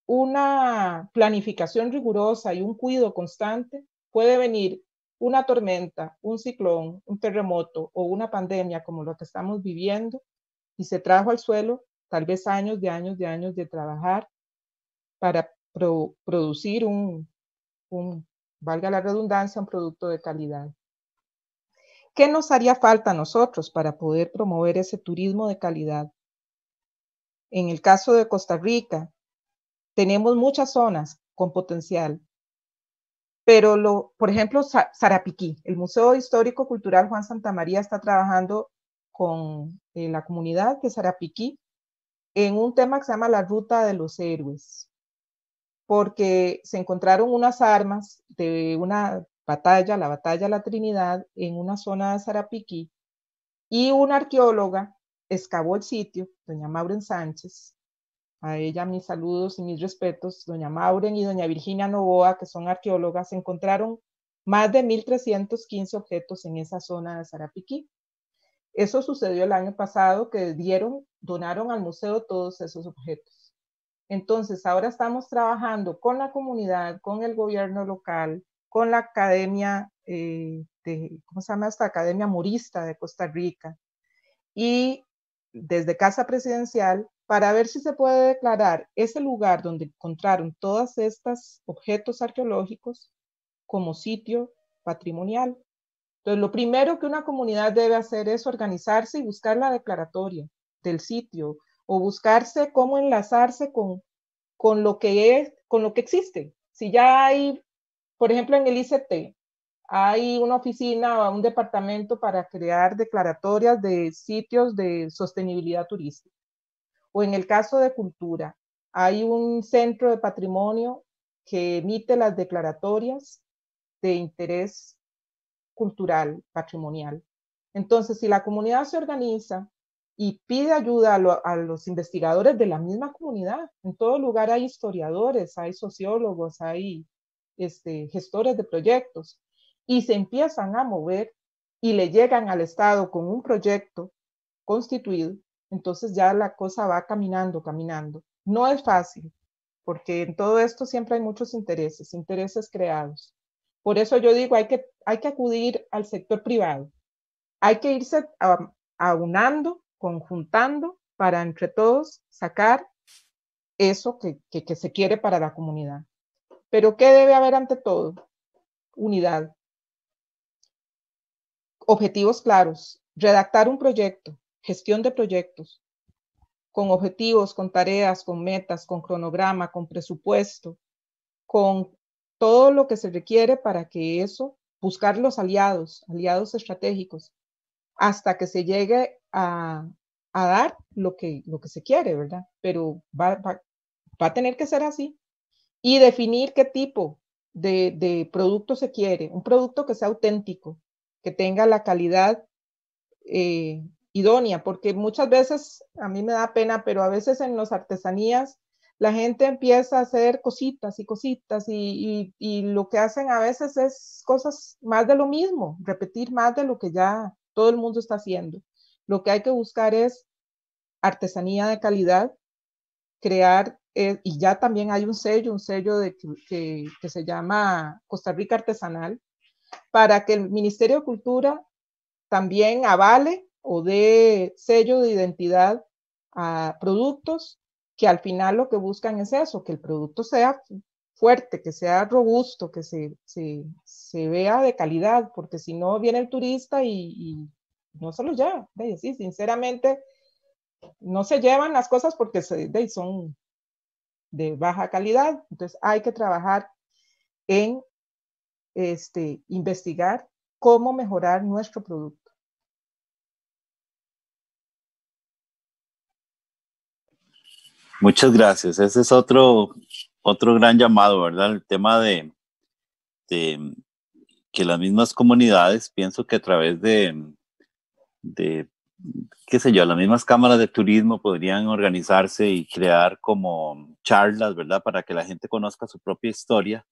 una planificación rigurosa y un cuidado constante, puede venir una tormenta, un ciclón, un terremoto o una pandemia como lo que estamos viviendo y se trajo al suelo tal vez años de años de años de trabajar para producir un, un, valga la redundancia, un producto de calidad. ¿Qué nos haría falta a nosotros para poder promover ese turismo de calidad? En el caso de Costa Rica, tenemos muchas zonas con potencial, pero por ejemplo, Sarapiquí, el Museo Histórico Cultural Juan Santa María está trabajando con eh, la comunidad de Sarapiquí en un tema que se llama la Ruta de los Héroes, porque se encontraron unas armas de una batalla, la batalla de la Trinidad, en una zona de Sarapiquí, y una arqueóloga excavó el sitio, doña Mauren Sánchez, a ella mis saludos y mis respetos. Doña Mauren y doña Virginia Novoa, que son arqueólogas, encontraron más de 1.315 objetos en esa zona de Sarapiquí. Eso sucedió el año pasado que dieron, donaron al museo todos esos objetos. Entonces, ahora estamos trabajando con la comunidad, con el gobierno local, con la academia, eh, ¿cómo se llama esta? Academia Murista de Costa Rica. Y desde Casa Presidencial para ver si se puede declarar ese lugar donde encontraron todos estos objetos arqueológicos como sitio patrimonial. Entonces, lo primero que una comunidad debe hacer es organizarse y buscar la declaratoria del sitio o buscarse cómo enlazarse con, con, lo, que es, con lo que existe. Si ya hay, por ejemplo, en el ICT, hay una oficina o un departamento para crear declaratorias de sitios de sostenibilidad turística o en el caso de cultura, hay un centro de patrimonio que emite las declaratorias de interés cultural, patrimonial. Entonces, si la comunidad se organiza y pide ayuda a, los investigadores de la misma comunidad, en todo lugar hay historiadores, hay sociólogos, hay este, gestores de proyectos, y se empiezan a mover y le llegan al Estado con un proyecto constituido, entonces ya la cosa va caminando, caminando. No es fácil, porque en todo esto siempre hay muchos intereses, intereses creados. Por eso yo digo, hay que, hay que acudir al sector privado. Hay que irse aunando, conjuntando, para entre todos sacar eso que, que se quiere para la comunidad. Pero ¿qué debe haber ante todo? Unidad. Objetivos claros. Redactar un proyecto gestión de proyectos, con objetivos, con tareas, con metas, con cronograma, con presupuesto, con todo lo que se requiere para que eso, buscar los aliados, aliados estratégicos, hasta que se llegue a, dar lo que, lo que se quiere, ¿verdad? Pero va, a tener que ser así. Y definir qué tipo de, de producto se quiere, un producto que sea auténtico, que tenga la calidad eh, idónea, porque muchas veces, a mí me da pena, pero a veces en las artesanías la gente empieza a hacer cositas y cositas y, lo que hacen a veces es cosas más de lo mismo, repetir más de lo que ya todo el mundo está haciendo. Lo que hay que buscar es artesanía de calidad, crear, eh, y ya también hay un sello, un sello de, que, que se llama Costa Rica Artesanal, para que el Ministerio de Cultura también avale o de sello de identidad a productos que al final lo que buscan es eso, que el producto sea fuerte, que sea robusto, que se, vea de calidad, porque si no viene el turista y, no se lo lleva. sinceramente, no se llevan las cosas porque se, son de baja calidad. Entonces hay que trabajar en este, investigar cómo mejorar nuestro producto. Muchas gracias. Ese es otro, otro gran llamado, ¿verdad? El tema de, que las mismas comunidades, pienso que a través de, de, qué sé yo, las mismas cámaras de turismo podrían organizarse y crear como charlas, ¿verdad? Para que la gente conozca su propia historia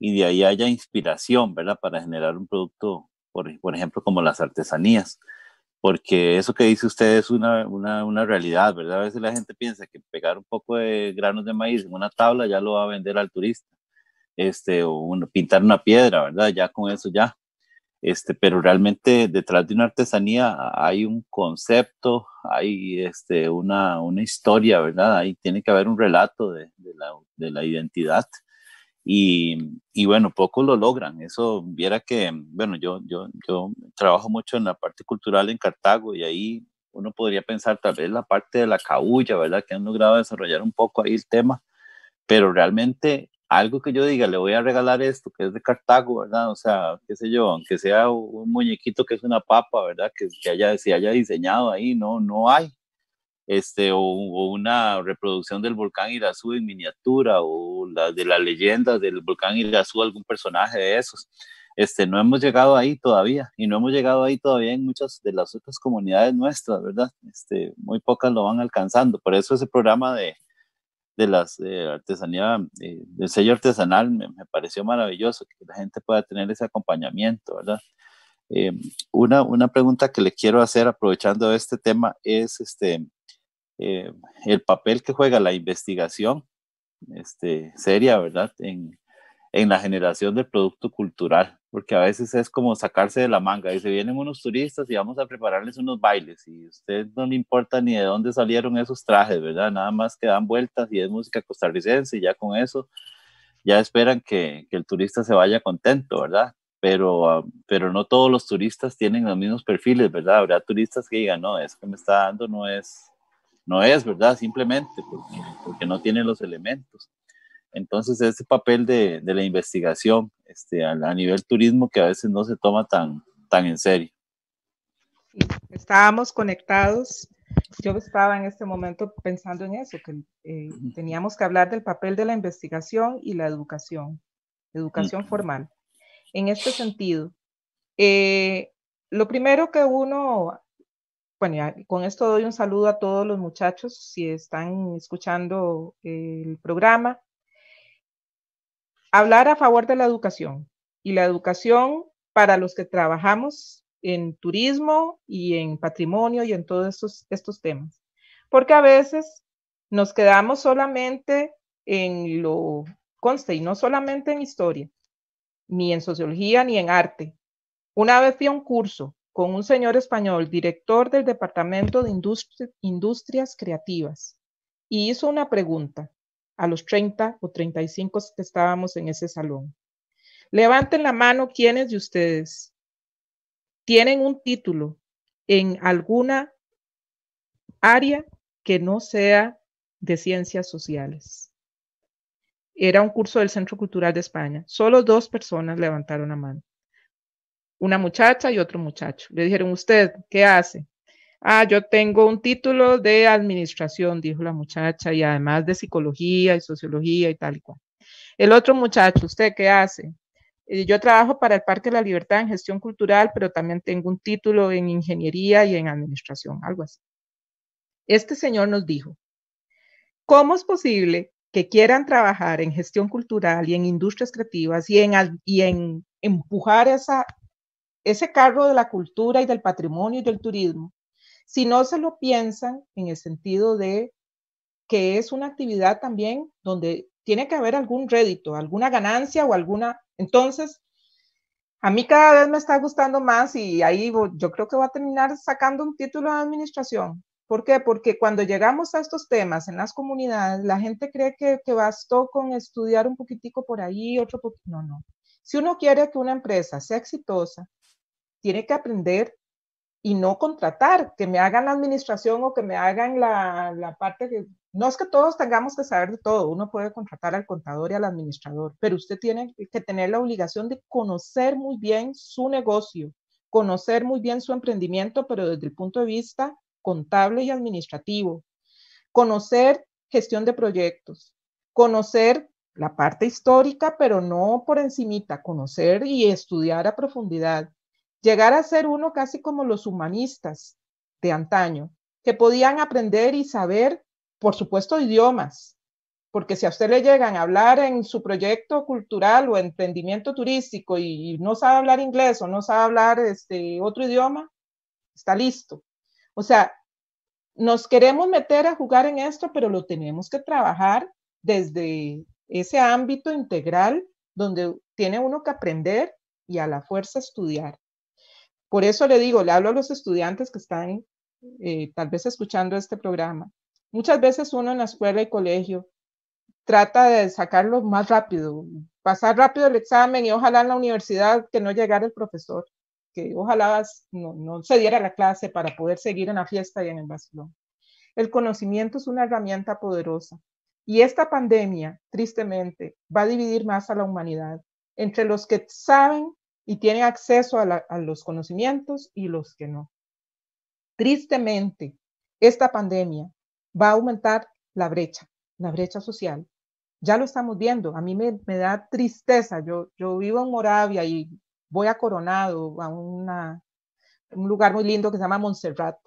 y de ahí haya inspiración, ¿verdad? Para generar un producto, por, por ejemplo, como las artesanías porque eso que dice usted es una, realidad, ¿verdad? A veces la gente piensa que pegar un poco de granos de maíz en una tabla ya lo va a vender al turista, este, o pintar una piedra, ¿verdad? Ya con eso ya. Este, pero realmente detrás de una artesanía hay un concepto, hay este, una, una historia, ¿verdad? Ahí tiene que haber un relato la, de la identidad y, y, bueno, pocos lo logran. Eso viera que, bueno, yo, yo, yo trabajo mucho en la parte cultural en Cartago y ahí uno podría pensar tal vez la parte de la caulla, ¿verdad? Que han logrado desarrollar un poco ahí el tema, pero realmente algo que yo diga, le voy a regalar esto, que es de Cartago, ¿verdad? O sea, qué sé yo, aunque sea un muñequito que es una papa, ¿verdad? Que, se haya diseñado ahí, no, no hay este, o, una reproducción del volcán Irasú en miniatura, o la de la leyenda del volcán Irasú, algún personaje de esos. Este, no hemos llegado ahí todavía, y no hemos llegado ahí todavía en muchas de las otras comunidades nuestras, ¿verdad? Este, muy pocas lo van alcanzando, por eso ese programa de, de las artesanía, eh, del sello artesanal, me, pareció maravilloso que la gente pueda tener ese acompañamiento, ¿verdad? Eh, una, una pregunta que le quiero hacer aprovechando este tema es, este, eh, el papel que juega la investigación este, seria, ¿verdad? En, la generación del producto cultural, porque a veces es como sacarse de la manga, y se vienen unos turistas y vamos a prepararles unos bailes, y a usted no le importa ni de dónde salieron esos trajes, ¿verdad? Nada más que dan vueltas y es música costarricense, y ya con eso, ya esperan que, el turista se vaya contento, ¿verdad? Pero, ah, pero no todos los turistas tienen los mismos perfiles, ¿verdad? Habrá turistas que digan, no, eso que me está dando no es no es, ¿verdad? Simplemente porque, no tiene los elementos. Entonces, ese papel de, la investigación este, a, nivel turismo que a veces no se toma tan, tan en serio. estábamos conectados. Yo estaba en este momento pensando en eso, que eh, teníamos que hablar del papel de la investigación y la educación, educación mm. formal. En este sentido, eh, lo primero que uno bueno, con esto doy un saludo a todos los muchachos si están escuchando eh, el programa. Hablar a favor de la educación y la educación para los que trabajamos en turismo y en patrimonio y en todos estos, estos temas. Porque a veces nos quedamos solamente en lo conste y no solamente en historia, ni en sociología, ni en arte. Una vez fui a un curso con un señor español, director del Departamento de Industrias Creativas, y hizo una pregunta a los 30 o 35 que estábamos en ese salón. Levanten la mano quienes de ustedes tienen un título en alguna área que no sea de ciencias sociales. Era un curso del Centro Cultural de España. Solo dos personas levantaron la mano una muchacha y otro muchacho. Le dijeron, ¿usted qué hace? Ah, yo tengo un título de administración, dijo la muchacha, y además de psicología y sociología y tal y cual. El otro muchacho, ¿usted qué hace? Eh, yo trabajo para el Parque de la Libertad en gestión cultural, pero también tengo un título en ingeniería y en administración, algo así. Este señor nos dijo, ¿cómo es posible que quieran trabajar en gestión cultural y en industrias creativas y en, y en empujar esa ese carro de la cultura y del patrimonio y del turismo, si no se lo piensan en el sentido de que es una actividad también donde tiene que haber algún rédito, alguna ganancia o alguna... Entonces, a mí cada vez me está gustando más y ahí yo creo que va a terminar sacando un título de administración. ¿Por qué? Porque cuando llegamos a estos temas en las comunidades, la gente cree que, que bastó con estudiar un poquitico por ahí, otro poquito. No, no. Si uno quiere que una empresa sea exitosa, tiene que aprender y no contratar, que me hagan la administración o que me hagan la, parte que... No es que todos tengamos que saber de todo, uno puede contratar al contador y al administrador, pero usted tiene que tener la obligación de conocer muy bien su negocio, conocer muy bien su emprendimiento, pero desde el punto de vista contable y administrativo, conocer gestión de proyectos, conocer la parte histórica, pero no por encimita, conocer y estudiar a profundidad, llegar a ser uno casi como los humanistas de antaño, que podían aprender y saber, por supuesto, idiomas, porque si a usted le llegan a hablar en su proyecto cultural o emprendimiento turístico y, no sabe hablar inglés o no sabe hablar este otro idioma, está listo. O sea, nos queremos meter a jugar en esto, pero lo tenemos que trabajar desde ese ámbito integral donde tiene uno que aprender y a la fuerza estudiar. Por eso le digo, le hablo a los estudiantes que están eh, tal vez escuchando este programa. Muchas veces uno en la escuela y colegio trata de sacarlo más rápido, pasar rápido el examen y ojalá en la universidad que no llegara el profesor, que ojalá no, no se diera la clase para poder seguir en la fiesta y en el vacilón. El conocimiento es una herramienta poderosa y esta pandemia, tristemente, va a dividir más a la humanidad entre los que saben y tienen acceso a, los conocimientos y los que no. Tristemente, esta pandemia va a aumentar la brecha, la brecha social. Ya lo estamos viendo. A mí me, da tristeza. Yo, yo vivo en Moravia y voy a Coronado, a una, un lugar muy lindo que se llama Montserrat.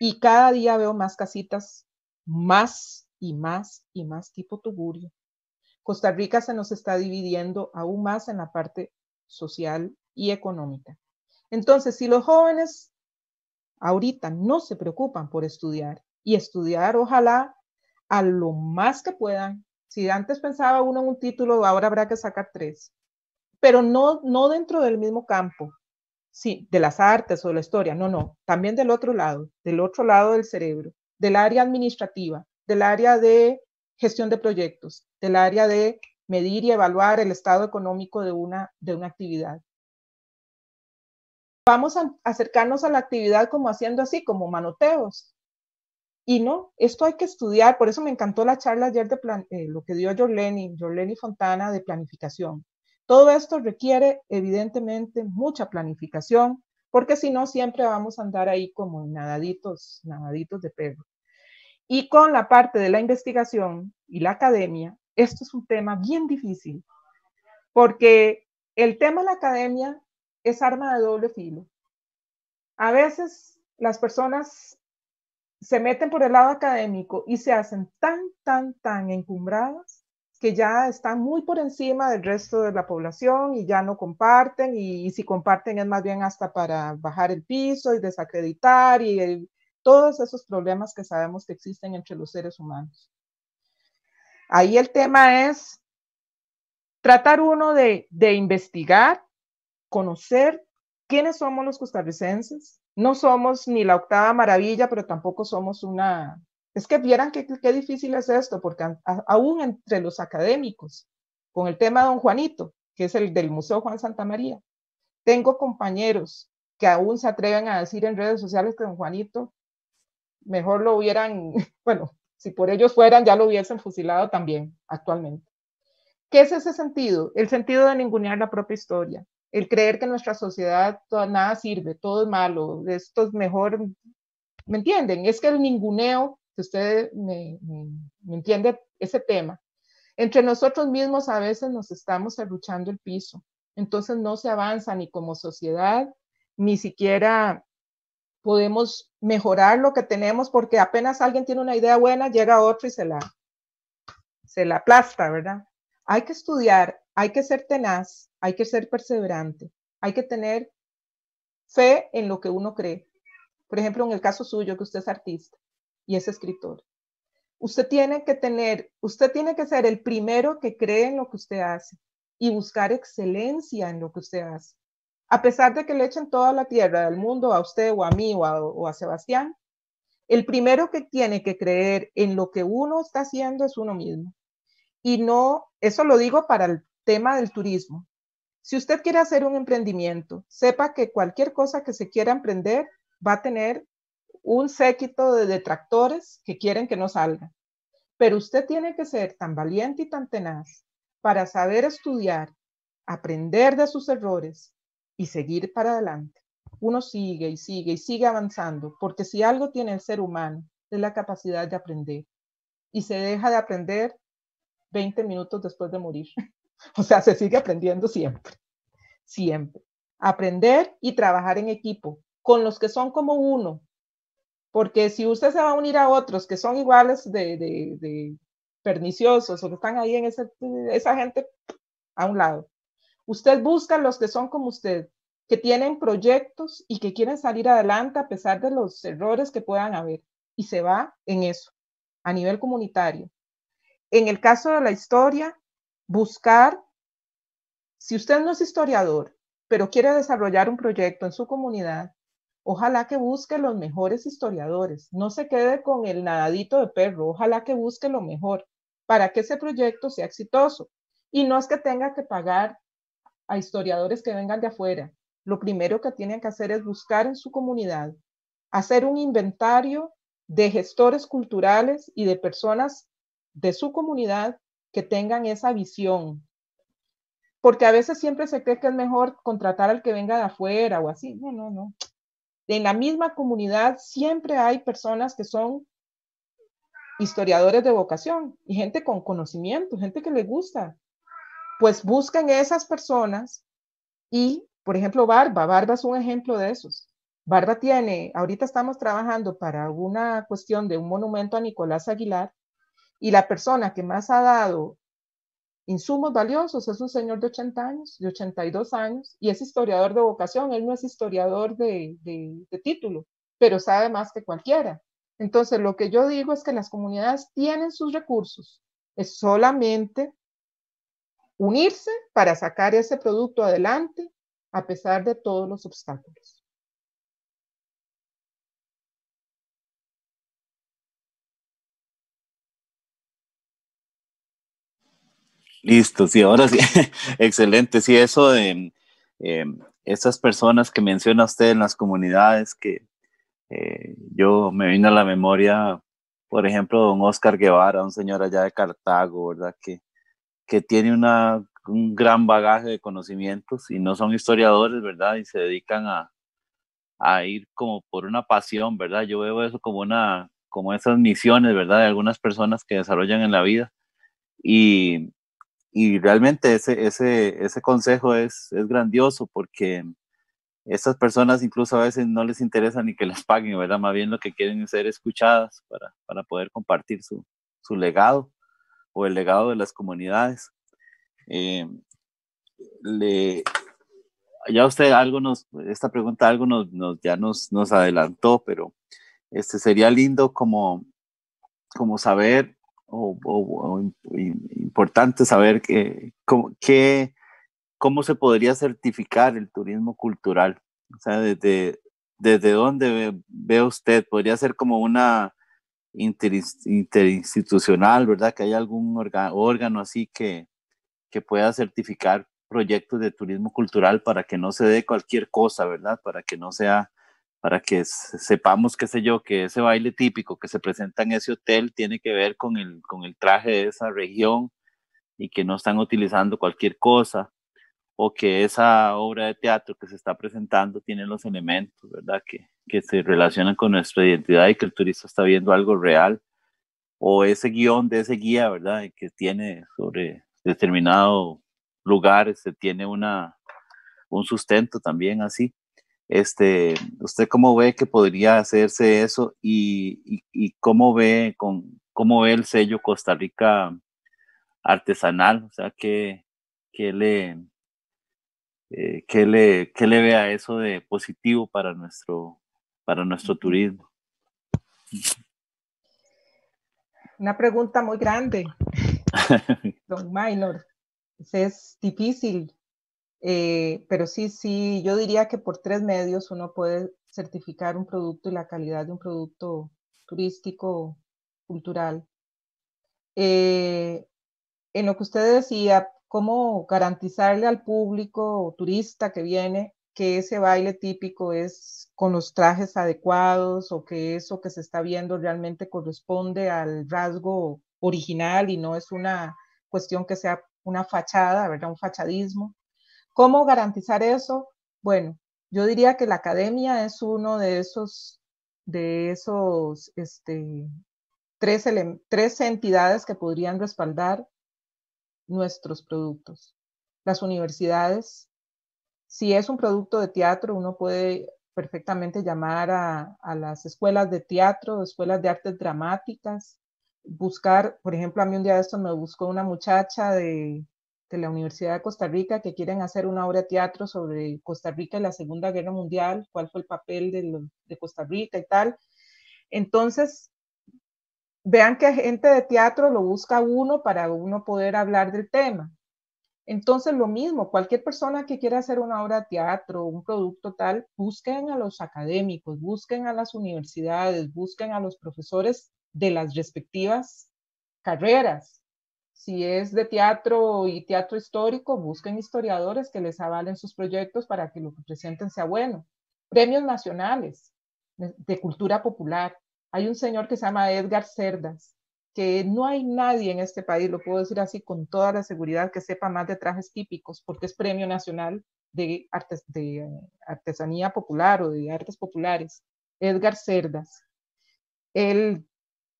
Y cada día veo más casitas, más y más y más tipo Tugurio. Costa Rica se nos está dividiendo aún más en la parte social y económica. Entonces, si los jóvenes ahorita no se preocupan por estudiar y estudiar, ojalá, a lo más que puedan, si antes pensaba uno en un título, ahora habrá que sacar tres, pero no, no dentro del mismo campo, sí, de las artes o de la historia, no, no, también del otro lado, del otro lado del cerebro, del área administrativa, del área de gestión de proyectos, del área de medir y evaluar el estado económico de una, de una actividad. Vamos a acercarnos a la actividad como haciendo así, como manoteos. Y no, esto hay que estudiar, por eso me encantó la charla ayer de eh, lo que dio Jorleni, Jorleni Fontana de planificación. Todo esto requiere evidentemente mucha planificación, porque si no siempre vamos a andar ahí como nadaditos, nadaditos de perro. Y con la parte de la investigación y la academia, esto es un tema bien difícil, porque el tema de la academia es arma de doble filo. A veces las personas se meten por el lado académico y se hacen tan, tan, tan encumbradas que ya están muy por encima del resto de la población y ya no comparten y, si comparten es más bien hasta para bajar el piso y desacreditar y todos esos problemas que sabemos que existen entre los seres humanos. Ahí el tema es tratar uno de, investigar, conocer quiénes somos los costarricenses. No somos ni la octava maravilla, pero tampoco somos una... Es que vieran qué, difícil es esto, porque aún entre los académicos, con el tema de don Juanito, que es el del Museo Juan Santa María, tengo compañeros que aún se atreven a decir en redes sociales que don Juanito mejor lo hubieran, bueno, si por ellos fueran, ya lo hubiesen fusilado también actualmente. ¿Qué es ese sentido? El sentido de ningunear la propia historia, el creer que nuestra sociedad nada sirve, todo es malo, esto es mejor. ¿Me entienden? Es que el ninguneo, si usted me, entiende ese tema, entre nosotros mismos a veces nos estamos arruchando el piso, entonces no se avanza ni como sociedad, ni siquiera podemos mejorar lo que tenemos, porque apenas alguien tiene una idea buena, llega otro y se la, se la aplasta, ¿verdad? Hay que estudiar, hay que ser tenaz, hay que ser perseverante, hay que tener fe en lo que uno cree. Por ejemplo, en el caso suyo, que usted es artista y es escritor. Usted tiene que tener, usted tiene que ser el primero que cree en lo que usted hace y buscar excelencia en lo que usted hace a pesar de que le echen toda la tierra del mundo a usted o a mí o a, Sebastián, el primero que tiene que creer en lo que uno está haciendo es uno mismo. Y no, eso lo digo para el tema del turismo. Si usted quiere hacer un emprendimiento, sepa que cualquier cosa que se quiera emprender va a tener un séquito de detractores que quieren que no salga. Pero usted tiene que ser tan valiente y tan tenaz para saber estudiar, aprender de sus errores, y seguir para adelante. Uno sigue y sigue y sigue avanzando, porque si algo tiene el ser humano es la capacidad de aprender. Y se deja de aprender 20 minutos después de morir. o sea, se sigue aprendiendo siempre, siempre. Aprender y trabajar en equipo con los que son como uno. Porque si usted se va a unir a otros que son iguales de, perniciosos o que están ahí en ese, esa gente a un lado, Usted busca los que son como usted, que tienen proyectos y que quieren salir adelante a pesar de los errores que puedan haber. Y se va en eso, a nivel comunitario. En el caso de la historia, buscar, si usted no es historiador, pero quiere desarrollar un proyecto en su comunidad, ojalá que busque los mejores historiadores, no se quede con el nadadito de perro, ojalá que busque lo mejor para que ese proyecto sea exitoso. Y no es que tenga que pagar a historiadores que vengan de afuera, lo primero que tienen que hacer es buscar en su comunidad, hacer un inventario de gestores culturales y de personas de su comunidad que tengan esa visión. Porque a veces siempre se cree que es mejor contratar al que venga de afuera o así. No, no, no. En la misma comunidad siempre hay personas que son historiadores de vocación y gente con conocimiento, gente que le gusta pues busquen esas personas y, por ejemplo, Barba, Barba es un ejemplo de esos. Barba tiene, ahorita estamos trabajando para una cuestión de un monumento a Nicolás Aguilar y la persona que más ha dado insumos valiosos es un señor de 80 años, de 82 años, y es historiador de vocación, él no es historiador de, de título, pero sabe más que cualquiera. Entonces, lo que yo digo es que las comunidades tienen sus recursos, es solamente unirse para sacar ese producto adelante a pesar de todos los obstáculos. Listo, sí, ahora sí, excelente, sí, eso de em, esas personas que menciona usted en las comunidades, que eh, yo me vino a la memoria, por ejemplo, don Oscar Guevara, un señor allá de Cartago, ¿verdad? Que que tiene una, un gran bagaje de conocimientos y no son historiadores, ¿verdad? Y se dedican a, a ir como por una pasión, ¿verdad? Yo veo eso como una, como esas misiones, ¿verdad? De algunas personas que desarrollan en la vida. Y, y realmente ese, ese, ese consejo es, es grandioso porque estas personas incluso a veces no les interesa ni que les paguen, ¿verdad? Más bien lo que quieren es ser escuchadas para, para poder compartir su, su legado o el legado de las comunidades. Eh, ya usted algo nos, esta pregunta algo nos, ya nos, adelantó, pero este, sería lindo como, como saber o, importante saber que, cómo se podría certificar el turismo cultural. O sea, desde, desde dónde ve usted, podría ser como una, interinstitucional, ¿verdad? Que haya algún órgano así que, pueda certificar proyectos de turismo cultural para que no se dé cualquier cosa, ¿verdad? Para que no sea, para que sepamos, qué sé yo, que ese baile típico que se presenta en ese hotel tiene que ver con el, con el traje de esa región y que no están utilizando cualquier cosa o que esa obra de teatro que se está presentando tiene los elementos, ¿verdad? Que, que se relacionan con nuestra identidad y que el turista está viendo algo real, o ese guión de ese guía, ¿verdad? Que tiene sobre determinado lugar, se este, tiene una, un sustento también así. Este, ¿Usted cómo ve que podría hacerse eso y, y, cómo, ve con, cómo ve el sello Costa Rica artesanal? O sea, ¿qué, le, eh, le, qué le ve a eso de positivo para nuestro para nuestro turismo. Una pregunta muy grande, don Maynor. Es difícil, eh, pero sí, sí, yo diría que por tres medios uno puede certificar un producto y la calidad de un producto turístico, cultural. Eh, en lo que usted decía, cómo garantizarle al público turista que viene que ese baile típico es con los trajes adecuados o que eso que se está viendo realmente corresponde al rasgo original y no es una cuestión que sea una fachada, ¿verdad? Un fachadismo. ¿Cómo garantizar eso? Bueno, yo diría que la academia es uno de esos, de esos este, tres, tres entidades que podrían respaldar nuestros productos. Las universidades, si es un producto de teatro, uno puede perfectamente llamar a, las escuelas de teatro, escuelas de artes dramáticas, buscar, por ejemplo, a mí un día de esto me buscó una muchacha de, la Universidad de Costa Rica que quieren hacer una obra de teatro sobre Costa Rica y la Segunda Guerra Mundial, cuál fue el papel de, de Costa Rica y tal. Entonces, vean que gente de teatro lo busca uno para uno poder hablar del tema. Entonces, lo mismo, cualquier persona que quiera hacer una obra de teatro, un producto tal, busquen a los académicos, busquen a las universidades, busquen a los profesores de las respectivas carreras. Si es de teatro y teatro histórico, busquen historiadores que les avalen sus proyectos para que lo que presenten sea bueno. Premios nacionales de cultura popular. Hay un señor que se llama Edgar Cerdas, que no hay nadie en este país, lo puedo decir así con toda la seguridad, que sepa más de trajes típicos, porque es Premio Nacional de, artes, de Artesanía Popular o de Artes Populares, Edgar Cerdas. Él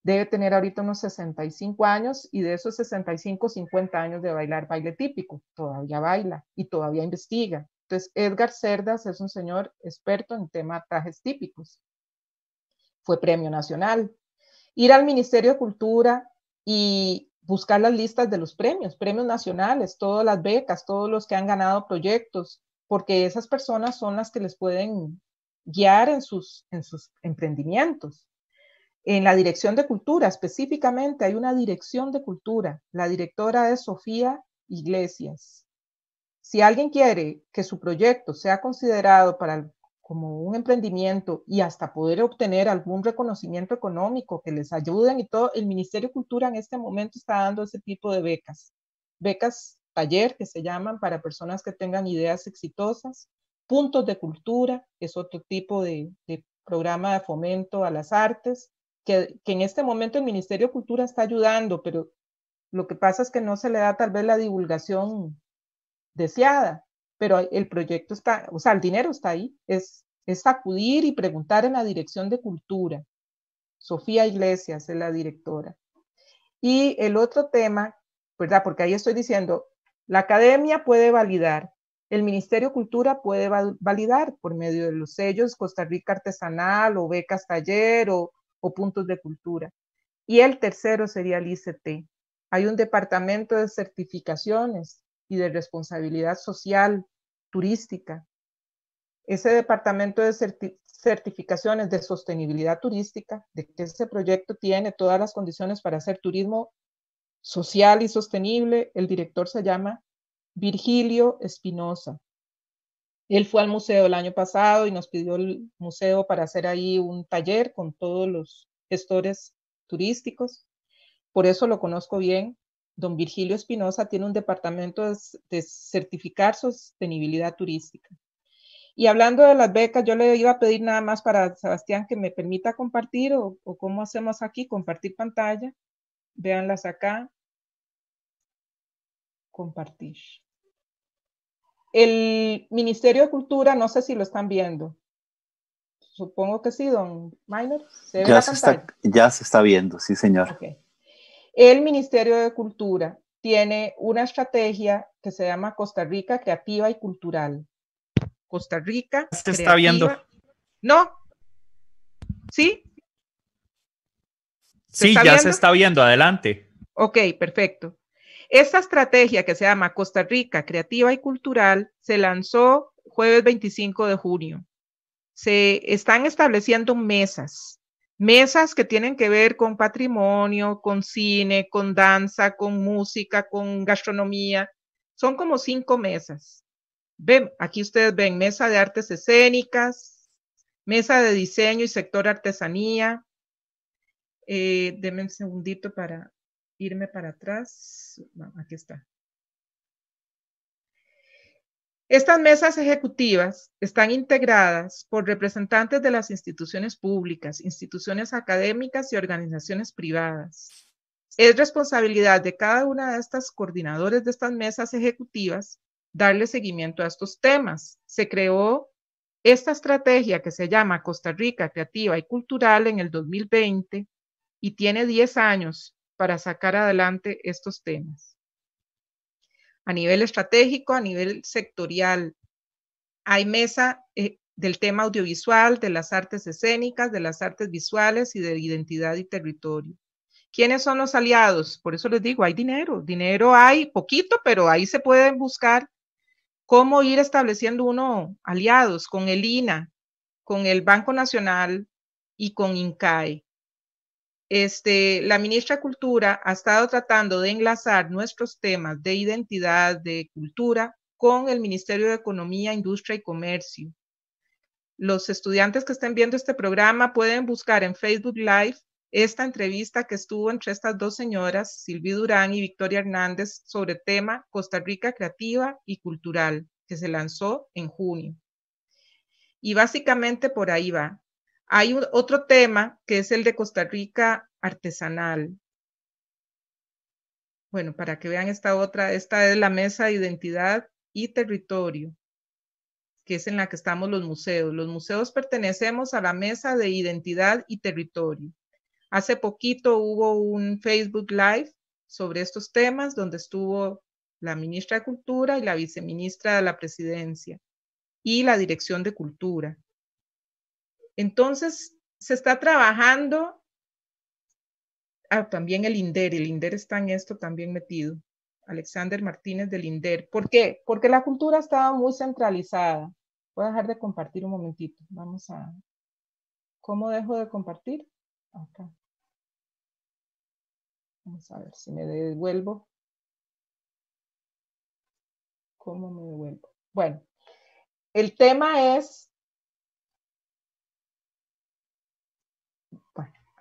debe tener ahorita unos 65 años y de esos 65, 50 años de bailar baile típico. Todavía baila y todavía investiga. Entonces, Edgar Cerdas es un señor experto en tema trajes típicos. Fue premio nacional ir al Ministerio de Cultura y buscar las listas de los premios, premios nacionales, todas las becas, todos los que han ganado proyectos, porque esas personas son las que les pueden guiar en sus, emprendimientos. En la dirección de cultura, específicamente, hay una dirección de cultura. La directora es Sofía Iglesias. Si alguien quiere que su proyecto sea considerado para el como un emprendimiento y hasta poder obtener algún reconocimiento económico que les ayuden y todo, el Ministerio de Cultura en este momento está dando ese tipo de becas, becas taller que se llaman para personas que tengan ideas exitosas, puntos de cultura, que es otro tipo de, programa de fomento a las artes, que, que, en este momento el Ministerio de Cultura está ayudando, pero lo que pasa es que no se le da tal vez la divulgación deseada pero el proyecto está, o sea, el dinero está ahí, es, es acudir y preguntar en la dirección de cultura. Sofía Iglesias es la directora. Y el otro tema, ¿verdad? Porque ahí estoy diciendo, la academia puede validar, el Ministerio de Cultura puede validar por medio de los sellos Costa Rica Artesanal o becas taller o, o puntos de cultura. Y el tercero sería el ICT. Hay un departamento de certificaciones y de responsabilidad social turística. Ese departamento de certificaciones de sostenibilidad turística, de que ese proyecto tiene todas las condiciones para hacer turismo social y sostenible, el director se llama Virgilio Espinosa. Él fue al museo el año pasado y nos pidió el museo para hacer ahí un taller con todos los gestores turísticos. Por eso lo conozco bien. Don Virgilio Espinosa tiene un departamento de certificar sostenibilidad turística. Y hablando de las becas, yo le iba a pedir nada más para Sebastián que me permita compartir o, cómo hacemos aquí, compartir pantalla. Veanlas acá. Compartir. El Ministerio de Cultura, no sé si lo están viendo. Supongo que sí, don Minor. ya, se está, viendo, sí, señor. El Ministerio de Cultura tiene una estrategia que se llama Costa Rica Creativa y Cultural. Costa Rica. Se está viendo. No. ¿Sí? Sí, ya se está viendo, adelante. Ok, perfecto. Esta estrategia que se llama Costa Rica Creativa y Cultural se lanzó jueves 25 de junio. Se están estableciendo mesas mesas que tienen que ver con patrimonio, con cine, con danza, con música, con gastronomía. Son como cinco mesas. Ven, aquí ustedes ven mesa de artes escénicas, mesa de diseño y sector artesanía. Eh, denme un segundito para irme para atrás. aquí está. Estas mesas ejecutivas están integradas por representantes de las instituciones públicas, instituciones académicas y organizaciones privadas. Es responsabilidad de cada una de estas coordinadores de estas mesas ejecutivas darle seguimiento a estos temas. Se creó esta estrategia que se llama Costa Rica Creativa y Cultural en el 2020 y tiene 10 años para sacar adelante estos temas a nivel estratégico, a nivel sectorial. Hay mesa eh, del tema audiovisual, de las artes escénicas, de las artes visuales y de identidad y territorio. ¿Quiénes son los aliados? Por eso les digo, hay dinero. Dinero hay poquito, pero ahí se pueden buscar cómo ir estableciendo uno aliados con el INA, con el Banco Nacional y con INCAE este, la ministra de Cultura ha estado tratando de enlazar nuestros temas de identidad, de cultura, con el Ministerio de Economía, Industria y Comercio. Los estudiantes que estén viendo este programa pueden buscar en Facebook Live esta entrevista que estuvo entre estas dos señoras, Silvi Durán y Victoria Hernández, sobre tema Costa Rica Creativa y Cultural, que se lanzó en junio. Y básicamente por ahí va. Hay otro tema que es el de Costa Rica artesanal. Bueno, para que vean esta otra, esta es la mesa de identidad y territorio, que es en la que estamos los museos. Los museos pertenecemos a la mesa de identidad y territorio. Hace poquito hubo un Facebook Live sobre estos temas donde estuvo la ministra de Cultura y la viceministra de la Presidencia y la Dirección de Cultura. Entonces, se está trabajando ah, también el INDER, el INDER está en esto también metido, Alexander Martínez del INDER. ¿Por qué? Porque la cultura estaba muy centralizada. Voy a dejar de compartir un momentito. Vamos a... ¿Cómo dejo de compartir? Acá. Vamos a ver si me devuelvo. ¿Cómo me devuelvo? Bueno, el tema es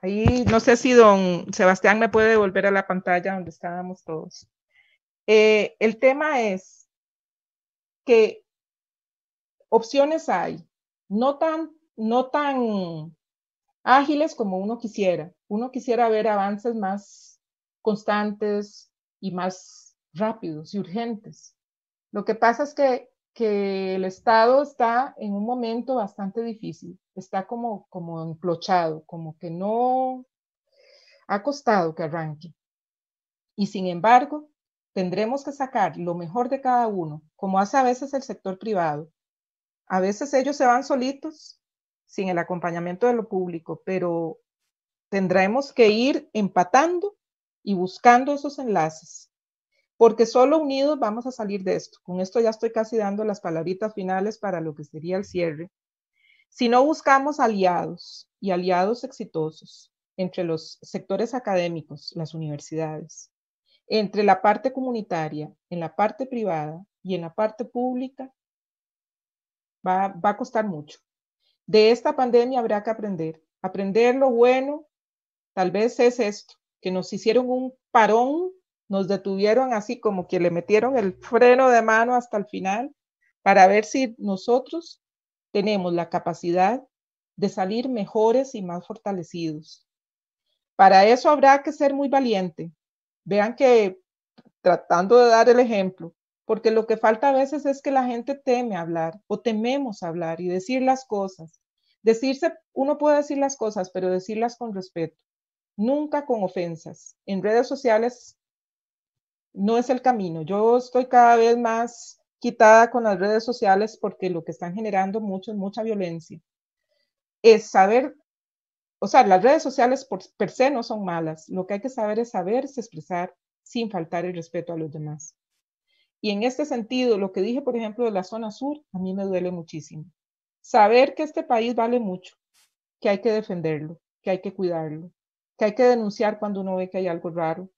Ahí no sé si don Sebastián me puede volver a la pantalla donde estábamos todos. Eh, el tema es que opciones hay, no tan, no tan ágiles como uno quisiera. Uno quisiera ver avances más constantes y más rápidos y urgentes. Lo que pasa es que el Estado está en un momento bastante difícil está como, como enclochado, como que no ha costado que arranque. Y sin embargo, tendremos que sacar lo mejor de cada uno, como hace a veces el sector privado. A veces ellos se van solitos, sin el acompañamiento de lo público, pero tendremos que ir empatando y buscando esos enlaces, porque solo unidos vamos a salir de esto. Con esto ya estoy casi dando las palabritas finales para lo que sería el cierre. Si no buscamos aliados y aliados exitosos entre los sectores académicos, las universidades, entre la parte comunitaria, en la parte privada y en la parte pública, va, a costar mucho. De esta pandemia habrá que aprender. Aprender lo bueno, tal vez es esto, que nos hicieron un parón, nos detuvieron así como que le metieron el freno de mano hasta el final para ver si nosotros tenemos la capacidad de salir mejores y más fortalecidos. Para eso habrá que ser muy valiente. Vean que tratando de dar el ejemplo, porque lo que falta a veces es que la gente teme hablar o tememos hablar y decir las cosas. Decirse, uno puede decir las cosas, pero decirlas con respeto, nunca con ofensas. En redes sociales no es el camino. Yo estoy cada vez más quitada con las redes sociales porque lo que están generando mucho es mucha violencia. Es saber, o sea, las redes sociales por, per se no son malas, lo que hay que saber es saberse expresar sin faltar el respeto a los demás. Y en este sentido, lo que dije, por ejemplo, de la zona sur, a mí me duele muchísimo. Saber que este país vale mucho, que hay que defenderlo, que hay que cuidarlo, que hay que denunciar cuando uno ve que hay algo raro,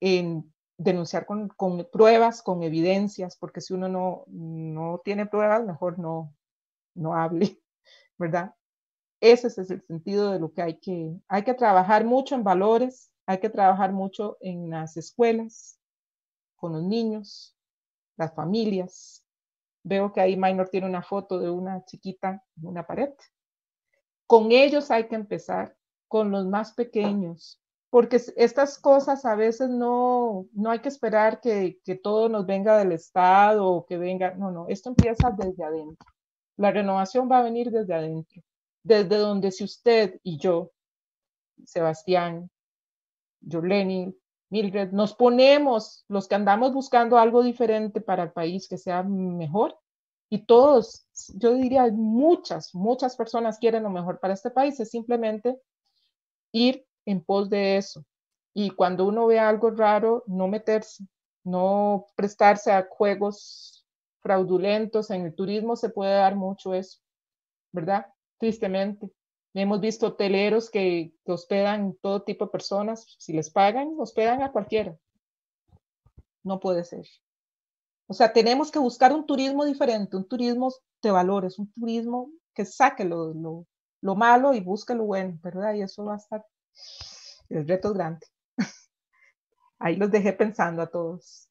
en denunciar con, pruebas, con evidencias, porque si uno no, no tiene pruebas, mejor no, no hable, ¿verdad? Ese es el sentido de lo que hay que, hay que trabajar mucho en valores, hay que trabajar mucho en las escuelas, con los niños, las familias. Veo que ahí Minor tiene una foto de una chiquita en una pared. Con ellos hay que empezar, con los más pequeños, porque estas cosas a veces no, no hay que esperar que, todo nos venga del Estado o que venga, no, no, esto empieza desde adentro. La renovación va a venir desde adentro, desde donde si usted y yo, Sebastián, Yoleni, Mildred, nos ponemos, los que andamos buscando algo diferente para el país que sea mejor, y todos, yo diría, muchas, muchas personas quieren lo mejor para este país, es simplemente ir en pos de eso. Y cuando uno ve algo raro, no meterse, no prestarse a juegos fraudulentos. En el turismo se puede dar mucho eso, ¿verdad? Tristemente. Hemos visto hoteleros que, hospedan todo tipo de personas. Si les pagan, hospedan a cualquiera. No puede ser. O sea, tenemos que buscar un turismo diferente, un turismo de valores, un turismo que saque lo, lo, lo malo y busque lo bueno, ¿verdad? Y eso va a estar el reto grande. Ahí los dejé pensando a todos.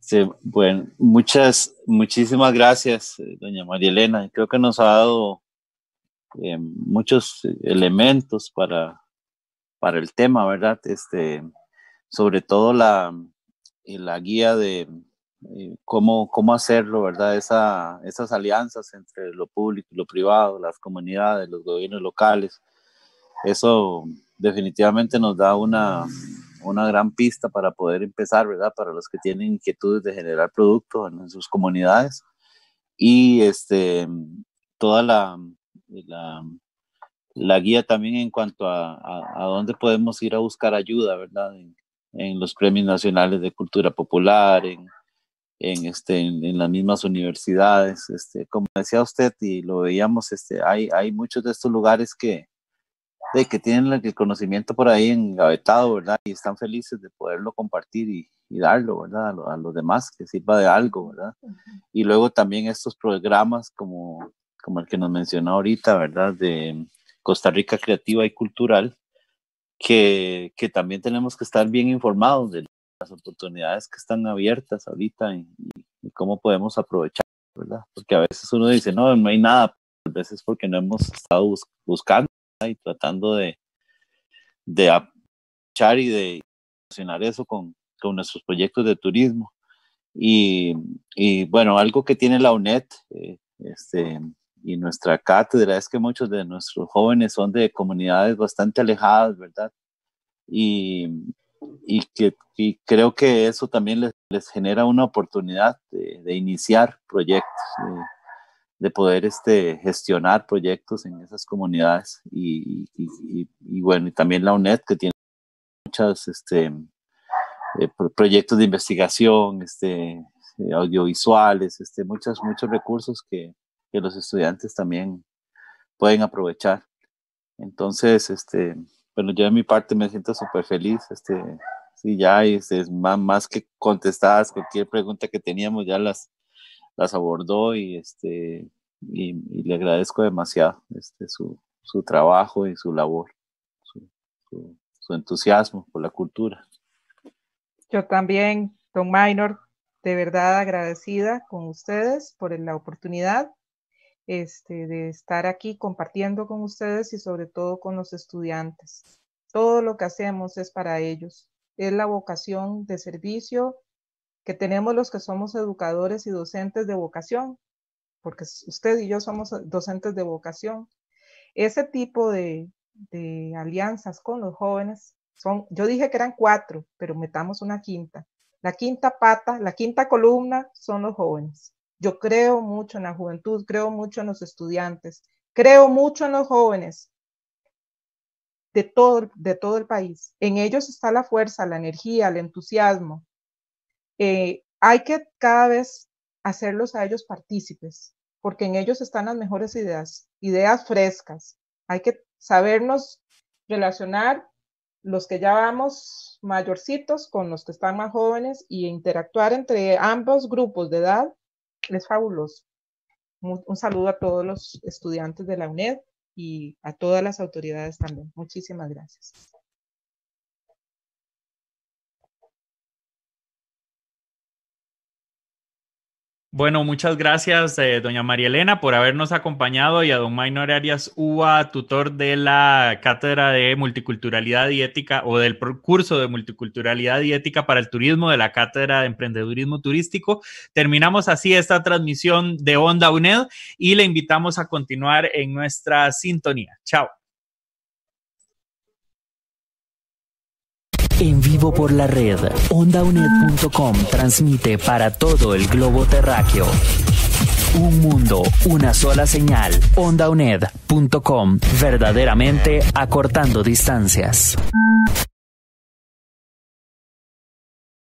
Sí, bueno, muchas, muchísimas gracias, eh, doña María Elena. Creo que nos ha dado eh, muchos elementos para, para el tema, ¿verdad? Este, sobre todo la guía de, eh, cómo, cómo hacerlo, ¿verdad? Esa, esas alianzas entre lo público y lo privado, las comunidades, los gobiernos locales. Eso definitivamente nos da una, una gran pista para poder empezar, ¿verdad? Para los que tienen inquietudes de generar productos en sus comunidades. Y este, toda la, la, guía también en cuanto a, a, dónde podemos ir a buscar ayuda, ¿verdad? En, en los premios nacionales de cultura popular, en, en, este, en, las mismas universidades. Este, como decía usted, y lo veíamos, este, hay, hay muchos de estos lugares que, de que tienen el conocimiento por ahí engavetado, ¿verdad? Y están felices de poderlo compartir y, darlo, ¿verdad? A, los demás, que sirva de algo, ¿verdad? Y luego también estos programas como, como el que nos mencionó ahorita, ¿verdad? De Costa Rica Creativa y Cultural, que, que también tenemos que estar bien informados del las oportunidades que están abiertas ahorita y, cómo podemos aprovechar, ¿verdad? Porque a veces uno dice, no, no hay nada, a veces porque no hemos estado buscando y tratando de, de aprovechar y de relacionar eso con, con nuestros proyectos de turismo. Y, y, bueno, algo que tiene la UNED eh, este, y nuestra cátedra es que muchos de nuestros jóvenes son de comunidades bastante alejadas, ¿verdad? Y, y que y creo que eso también les, les genera una oportunidad de, de iniciar proyectos, de, poder este, gestionar proyectos en esas comunidades. Y, y, y, bueno, y también la UNED que tiene muchos este, eh, proyectos de investigación, este, eh, audiovisuales, este, muchos, muchos recursos que, que los estudiantes también pueden aprovechar. Entonces, este, bueno, yo de mi parte me siento súper feliz. Este, sí, ya este, es más, más que contestadas cualquier pregunta que teníamos, ya las, las abordó y, este, y, le agradezco demasiado este, su, trabajo y su labor, su, entusiasmo por la cultura. Yo también, don Minor, de verdad agradecida con ustedes por la oportunidad este, de estar aquí compartiendo con ustedes y sobre todo con los estudiantes. Todo lo que hacemos es para ellos. Es la vocación de servicio que tenemos los que somos educadores y docentes de vocación, porque usted y yo somos eh, docentes de vocación. Ese tipo de, de alianzas con los jóvenes son, yo dije que eran cuatro, pero metamos una quinta. La quinta pata, la quinta columna son los jóvenes. Yo creo mucho en la juventud, creo mucho en los estudiantes, creo mucho en los jóvenes de todo, de todo el país. En ellos está la fuerza, la energía, el entusiasmo. Eh, hay que cada vez hacerlos a ellos partícipes, porque en ellos están las mejores ideas, ideas frescas. Hay que sabernos relacionar los que ya vamos mayorcitos con los que están más jóvenes y interactuar entre ambos grupos de edad es fabuloso. Un saludo a todos los estudiantes de la UNED y a todas las autoridades también. Muchísimas gracias. Bueno, muchas gracias, eh, doña María Elena, por habernos acompañado y a don Maynor Arias Uva, tutor de la Cátedra de Multiculturalidad y Ética o del curso de Multiculturalidad y Ética para el Turismo de la Cátedra de Emprendedurismo Turístico. Terminamos así esta transmisión de Onda UNED y le invitamos a continuar en nuestra sintonía. Chao. en vivo por la red. OndaUNED.com transmite para todo el globo terráqueo. Un mundo, una sola señal. OndaUNED.com, verdaderamente acortando distancias.